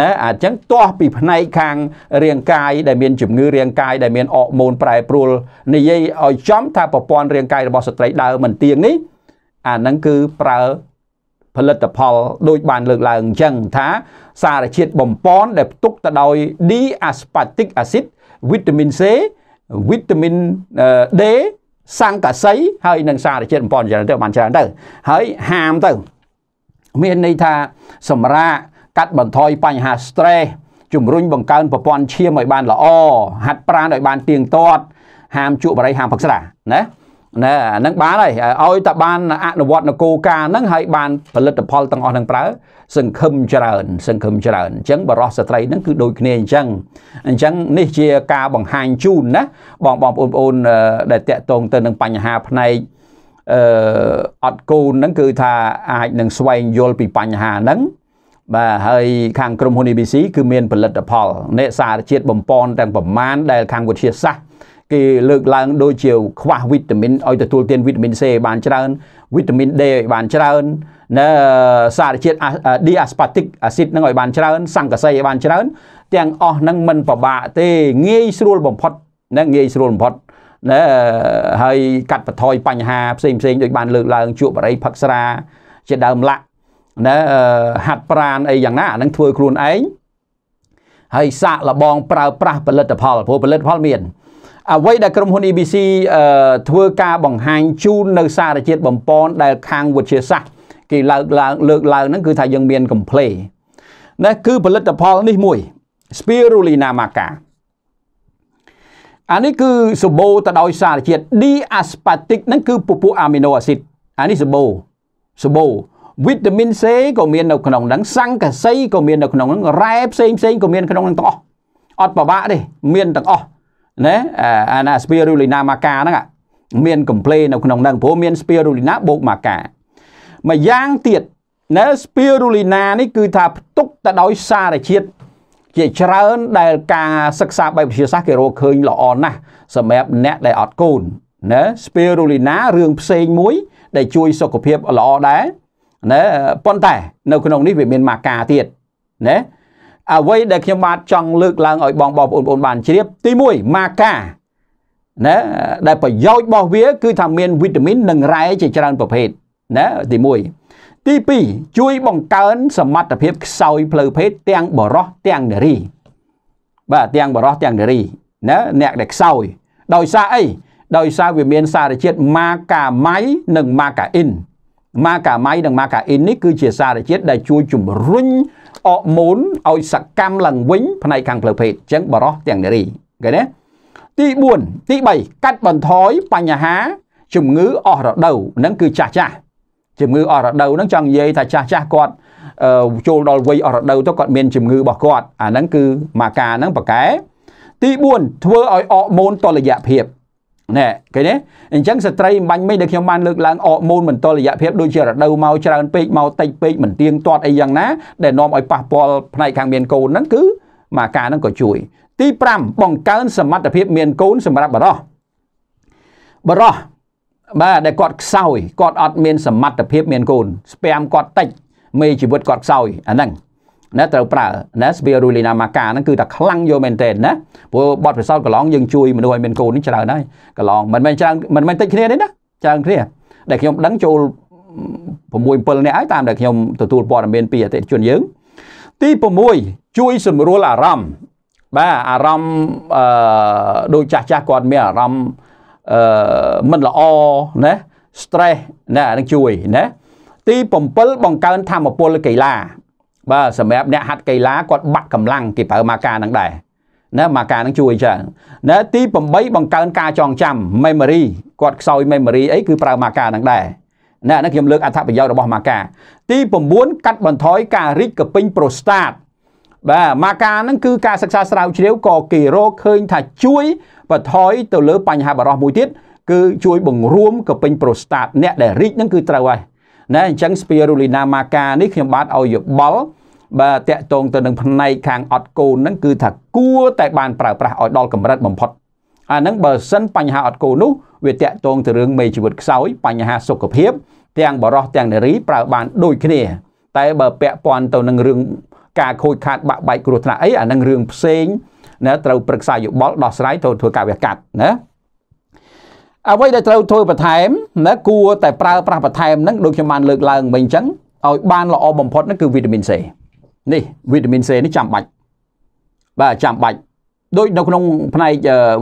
ណាអញ្ចឹងទាស់ពីផ្នែកខាងរាងកាយដែលមានជំងឺរាងកាយដែលមានអរម៉ូនប្រែប្រួលនិយាយឲ្យចំ ថាប្រព័ន្ធរាងកាយរបស់ស្ត្រីដើមមិនទៀងនេះ អាហ្នឹងគឺប្រើផលិតផល ដូចបានលើកឡើងអញ្ចឹងថាសារជាតិបំពន់ដែលផ្ទុកទៅដោយ D-aspartic acid វីតាមីន C វីតាមីន D សង្កសីហើយនិងសារជាតិបំពន់ច្រើនទៅបានច្រើនទៅហើយហាមទៅមានន័យថា សម្រាប់កាត់បន្ថយបញ្ហា stress ជំរុញបង្កើនប្រព័ន្ធឈាមឲ្យបានល្អហាត់ប្រាណឲ្យបានទៀងទាត់ហាមជក់បរិយហាមផឹកស្រាណាណែអានឹងបានហើយឲ្យតែបានអនុវត្តនគរការហ្នឹងហើយបានផលិតផលទាំងអស់ហ្នឹងប្រើសង្ឃឹមច្រើន សង្ឃឹមច្រើនអញ្ចឹងបរោះស្ត្រីហ្នឹងគឺដូចគ្នាអញ្ចឹងអញ្ចឹងនេះជាការបង្ហាញជូនណាបងបងប្អូនប្អូនដែលតកតងទៅនឹងបញ្ហាផ្នែកអឺអត់គូនហ្នឹងគឺថាអាចនឹងស្វែងយល់ពីបញ្ហាហ្នឹងបាទហើយខាងក្រុមហ៊ុន ABC គឺមានផលិតផលនេសាទជាតិបំពន់ទាំងប្រមាណដែលខាងវិទ្យាសាស្ត្រគេលើកឡើងដូចជា ខ្វះវីតាមីនឲ្យទទួលទានវីតាមីន C បានច្រើនវីតាមីន D ឲ្យបានច្រើនណាសារជាតិ D aspartic acid នឹងឲ្យបានច្រើនសង្កសីឲ្យបានច្រើនទាំងអស់នឹងមិនពិបាកទេងាយស្រួលបំផុតណាងាយស្រួលបំផុតណាហើយកាត់បន្ថយបញ្ហាផ្សេងផ្សេងដូចបាន លើកឡើងជក់បរិយផឹកស្រាជាដើមឡាក់ណាហាត់ប្រានអីយ៉ាងណាអានឹងធ្វើខ្លួនឯងហើយសាកលបងប្រើប្រាស់ផលិតផលព្រោះផលិតផលមានអ្វីដែលក្រុមហ៊ុន EBC ធ្វើការបង្ហាញជូននៅសារជាតិបំពន់ ដែល ខាងវិទ្យាសាស្ត្រគេលើកឡើងលើកឡើងហ្នឹងគឺថាយើងមានកំ pl េនេះគឺផលិតផលនេះមួយ Spirulina maca អានេះគឺសម្បូរទៅដោយសារជាតិ diaspatic ហ្នឹងគឺពពួកអាមីណូអាស៊ីតអានេះសម្បូរសម្បូរវីតាមីន C ក៏មាននៅក្នុងហ្នឹងសង្កសីក៏មាននៅក្នុងហ្នឹងរ៉ែផ្សេងផ្សេងក៏មានក្នុងហ្នឹងទាំងអស់អត់ប្របាក់ទេមានទាំងអស់ណាអាណាស្ពីរូលីណាម៉ាកាហ្នឹងមាន complain នៅក្នុងហ្នឹងព្រោះមានស្ពីរូលីណាបូកម៉ាកាមួយយ៉ាងទៀតនៅស្ពីរូលីណានេះគឺថាផ្ទុកទៅដោយសារជាតិជាច្រើន ដែលការសិក្សាបែបវិទ្យាសាស្ត្រគេរកឃើញល្អណាស់សម្រាប់អ្នកដែលអត់កូនណាស្ពីរូលីណារឿងផ្សេងមួយដែលជួយ សុខភាពល្អដែរណាប៉ុន្តែនៅក្នុងនេះវាមានម៉ាកាទៀតណាអ្វីដែលខ្ញុំបាទចង់លើកឡើងឲ្យបងបងប្អូនបានជ្រាបទី1ម៉ាកាណាដែលប្រយោជន៍របស់វា គឺថាមានវីតាមីននិងរ៉ែជាច្រើនប្រភេទណាទី1ទី2ជួយបង្កើនសមត្ថភាពខ្សោយផ្លូវភេទទាំងបរោះទាំងនារីបាទទាំងបរោះទាំងនារីណាអ្នកដែលខ្សោយដោយសារអីដោយសារវាមានសារជាតិម៉ាកាម៉ៃនិងម៉ាកាអ៊ីនម៉ាកាម៉ៃនិងម៉ាកាអ៊ីននេះគឺជាសារជាតិដែលជួយជំរុញអរម៉ូនឲ្យសកម្មឡើងវិញ ផ្នែកខាងផ្លូវភេទអញ្ចឹងបរោះទាំងនារីឃើញទេទី4ទី3កាត់បន្ថយបញ្ហា ជំងឺអស់រដូវហ្នឹងគឺចាស់ចាស់ជំងឺអស់រដូវហ្នឹងចង់និយាយថាចាស់ចាស់គាត់ចូលដល់វ័យអស់រដូវទៅគាត់មានជំងឺរបស់គាត់អាហ្នឹងគឺមកការហ្នឹងប៉កែទី4ធ្វើឲ្យអរម៉ូនតលយៈភាពណែគេនេះអញ្ចឹងស្ត្រីបាញ់មិញដែលខ្ញុំបានលើកឡើងអរម៉ូនមិនតលរយៈភាពដូចជារដូវមកច្រើនពេកមកតិចពេកមិនទៀងទាត់អីយ៉ាងណា ដែលនាំឲ្យប៉ះពាល់ផ្នែកខាងមានកូនហ្នឹងគឺមកការហ្នឹងក៏ជួយ ទី5បង្កើនសមត្ថភាព មានកូន សម្រាប់បរោះបរោះបាទដែលគាត់ខ្សោយគាត់អត់មានសមត្ថភាពមានកូនស្ពាមគាត់តិចមេជីវិតគាត់ខ្សោយអាហ្នឹងណាត្រូវប្រើណាស្វារូលីណាម៉ាកាហ្នឹងគឺតែខ្លាំងយកមែនទែនណាព្រោះបទពិសោធន៍កន្លងយើងជួយមនុស្សឲ្យមានកូននេះច្រើនហើយកន្លងមិនមែនច្រើនមិនមែនតិចគ្នាទេណាច្រើនគ្នាដែលខ្ញុំដឹងចូល6 7នាក់ហើយតាមដែលខ្ញុំទទួលព័ត៌មានពីអតិថិជនយើងទី6ជួយសម្រួលអារម្មណ៍បាទអារម្មណ៍អឺដូចចាស់ចាស់គាត់មានអារម្មណ៍អឺមិនល្អណា stress ណានឹងជួយណាទី7បង្កើនធម៌ពលកីឡាបាទសម្រាប់អ្នកហាត់កីឡាគាត់បាក់កម្លាំងគេប្រើម៉ាកានឹងដែរណាម៉ាកានឹងជួយចឹងណាទី8បង្កើនការចងចាំ memory គាត់ខ្សោយ memory អីគឺប្រើម៉ាកានឹងដែរណានេះខ្ញុំលើកអត្ថប្រយោជន៍របស់ម៉ាកាទី9កាត់បន្ថយការរីកកពេញប្រូស្តាតបាទម៉ាកានឹងគឺការសិក្សាស្រាវជ្រាវក៏គេរកឃើញថាជួយបន្ថយទៅលើ បញ្ហាបរោះមួយទៀតគឺជួយបង្រួមកពេញប្រូស្តាតអ្នកដែលរីកនឹងគឺត្រូវហើយណាអញ្ចឹង spirulina maca នេះខ្ញុំបាទឲ្យយោបល់បាទតកតងទៅនឹងផ្នែកខាងអត់កូនហ្នឹងគឺថាគួរតែបានប្រើប្រាស់ឲ្យដល់កម្រិតបំផុតអាហ្នឹងបើសិនបញ្ហាអត់កូននោះវាតកតងទៅរឿងមេជីវិតខ្សោយបញ្ហាសុខភាពទាំងបរោះទាំងនារីប្រើបានដូចគ្នាតែបើពាក់ព័ន្ធទៅនឹងរឿងការខូចខាតបាក់បែកគ្រោះថ្នាក់អីអាហ្នឹងរឿងផ្សេងណាត្រូវប្រឹក្សាយោបល់ដោះស្រាយទៅធ្វើការវះកាត់ណាអ្វីដែលត្រូវធ្វើបន្ថែមណាគួរតែប្រើប្រាស់បន្ថែមហ្នឹងដូចខ្ញុំបានលើកឡើងមិញអញ្ចឹងឲ្យបានល្អបំផុតហ្នឹងគឺវីតាមីន C នេះវីតាមីន C នេះចាំបាច់បាទចាំបាច់ដូចនៅក្នុងផ្នែក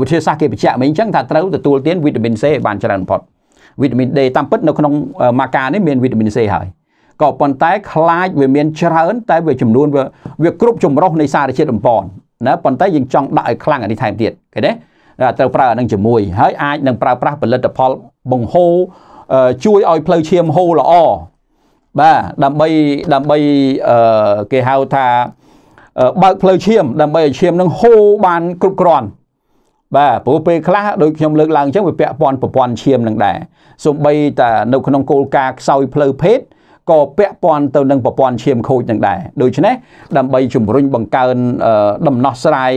វិទ្យាសាស្ត្រគេបញ្ជាក់មិញអញ្ចឹងថាត្រូវទទួលទានវីតាមីន C ឲ្យបានច្រើនបំផុតវីតាមីន D តាមពិត នៅក្នុងម៉ាកានេះមានវីតាមីន C ហើយក៏ប៉ុន្តែខ្លាចវាមានច្រើន តែវាចំនួនវា គ្រប់ចម្រុះនៃសារជាតិអំបនណាប៉ុន្តែយើងចង់ដាក់ឲ្យខ្លាំងអានេះថែមទៀតឃើញទេត្រូវប្រើអានឹងជាមួយហើយអាចនឹងប្រើប្រាស់ផលិតផលបង្ហូរជួយឲ្យផ្លូវឈាមហូរល្អបាទដើម្បីដើម្បីគេហៅថាបើកផ្លូវឈាមដើម្បីឲ្យឈាមនឹងហូរបានគ្រប់គ្រាន់បាទព្រោះពេលខ្លះដូចខ្ញុំលើកឡើងអញ្ចឹងវាពាក់ព័ន្ធប្រព័ន្ធឈាមនឹងដែរសូម្បីតែនៅក្នុងគោលការណ៍ខ្សោយផ្លូវភេទក៏ពាក់ព័ន្ធទៅនឹងប្រព័ន្ធឈាមខូចនឹងដែរដូច្នេះដើម្បីជំរុញបង្កើនដំណោះស្រាយ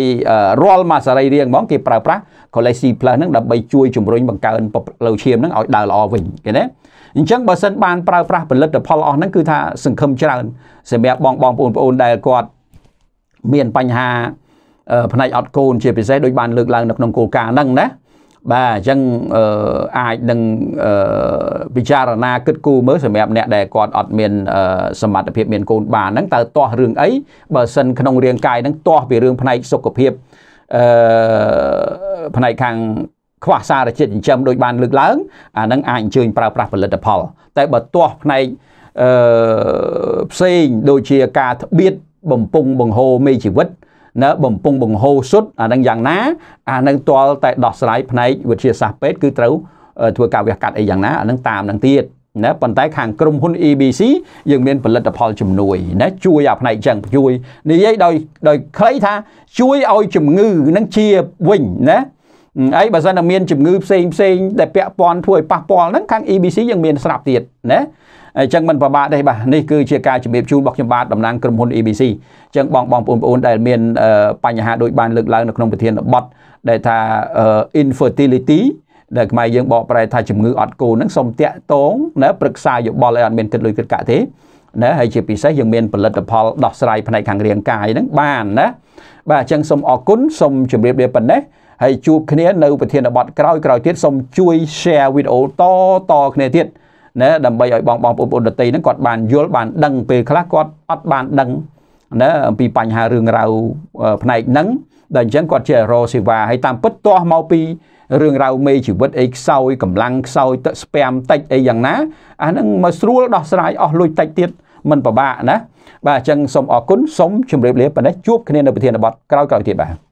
រាល់មួយសរីរាង្គហ្មងគេប្រើប្រាស់ Colecy Plus ហ្នឹងដើម្បីជួយជំរុញបង្កើនលូវឈាមហ្នឹងឲ្យដើរល្អវិញឃើញទេអញ្ចឹងបើសិនបានប្រើប្រាស់ផលិតផលអស់ហ្នឹងគឺថាសង្ឃឹមច្រើនសម្រាប់បងបងបងប្អូនដែលគាត់មានបញ្ហាផ្នែកអត់កូនជាពិសេសដូចបានលើកឡើងនៅក្នុងគោលការណ៍ហ្នឹងណាបាទអញ្ចឹងអាចនឹងពិចារណាគិតគូរមើលសម្រាប់អ្នកដែលគាត់អត់មានសមត្ថភាពមានកូនបានហ្នឹងតើទាស់រឿងអីបើសិនក្នុងរាងកាយហ្នឹងទាស់ពីរឿងផ្នែកសុខភាពអឺផ្នែកខាងខ្វះសារជាតិចិញ្ចឹមដូចបានលើកឡើង អានឹងអាចអញ្ជើញប្រើប្រាស់ផលិតផលតែបើទាស់ផ្នែកអឺផ្សេងដូចជា ការត្បៀតបំពង់បង្ហូរមេជីវិតអឺនៅបំពង់បង្ហូរសុទ្ធអានឹងយ៉ាងណាអានឹងទាល់តែដោះស្រាយផ្នែកវិទ្យាសាស្ត្រពេទ្យគឺត្រូវធ្វើការវះកាត់អីយ៉ាងណាអានឹងតាមនឹងទៀតណាប៉ុន្តែខាងក្រុមហ៊ុន ABC យើងមានផលិតផលជំនួយណាជួយអាផ្នែកចឹងជួយនិយាយដោយដោយខ្លីថាជួយឲ្យជំងឺនឹងជាវិញណាអីបើសិនតែមានជំងឺផ្សេងផ្សេងដែលពាក់ព័ន្ធធ្វើឲ្យប៉ះពាល់ហ្នឹងខាង EBC យើងមានស្រាប់ទៀតណាអញ្ចឹងមិនពិបាកទេបាទនេះគឺជាការជំរាបជូនរបស់ខ្ញុំបាទតំណាងក្រុមហ៊ុន ABC អញ្ចឹងបងបងបងប្អូនដែលមានបញ្ហាដូចបានលើកឡើងនៅក្នុងប្រធានបទដែលថា infertility ដែលខ្មែរយើងបកប្រែថាជំងឺអត់គោនឹងសូមតាក់ទងណាប្រឹក្សាយោបល់ឲ្យអត់មានគិតលុយគិតកាក់ទេណាហើយជាពិសេសយើងមានផលិតផលដោះស្រាយផ្នែកខាងរាងកាយហ្នឹងបានណាបាទអញ្ចឹងសូមអរគុណសូមជម្រាបលាប៉ុណ្ណេះហើយជួបគ្នានៅប្រធានបទក្រោយក្រោយទៀតសូមជួយ share វីដេអូតតគ្នាទៀតណាដើម្បីឲ្យបងបងប្អូនដតីហ្នឹងគាត់បានយល់បានដឹងពេលខ្លះគាត់អត់បានដឹងណាអំពីបញ្ហារឿងរ៉ាវផ្នែកហ្នឹងដែលអញ្ចឹងគាត់ជារោសេវាហើយតាមពិតទាស់មកពីរឿងរ៉ាវមេជីវិតអីខ្សោយកម្លាំងខ្សោយទឹកស្ពាមតិចអីយ៉ាងណាអាហ្នឹងមកស្រួលដោះស្រាយអស់លុយតិចទៀតមិនពិបាកណាបាទអញ្ចឹងសូមអរគុណសូមជម្រាបលាប៉ុណ្ណេះជួបគ្នានៅប្រធានបទក្រោយៗទៀតបាទ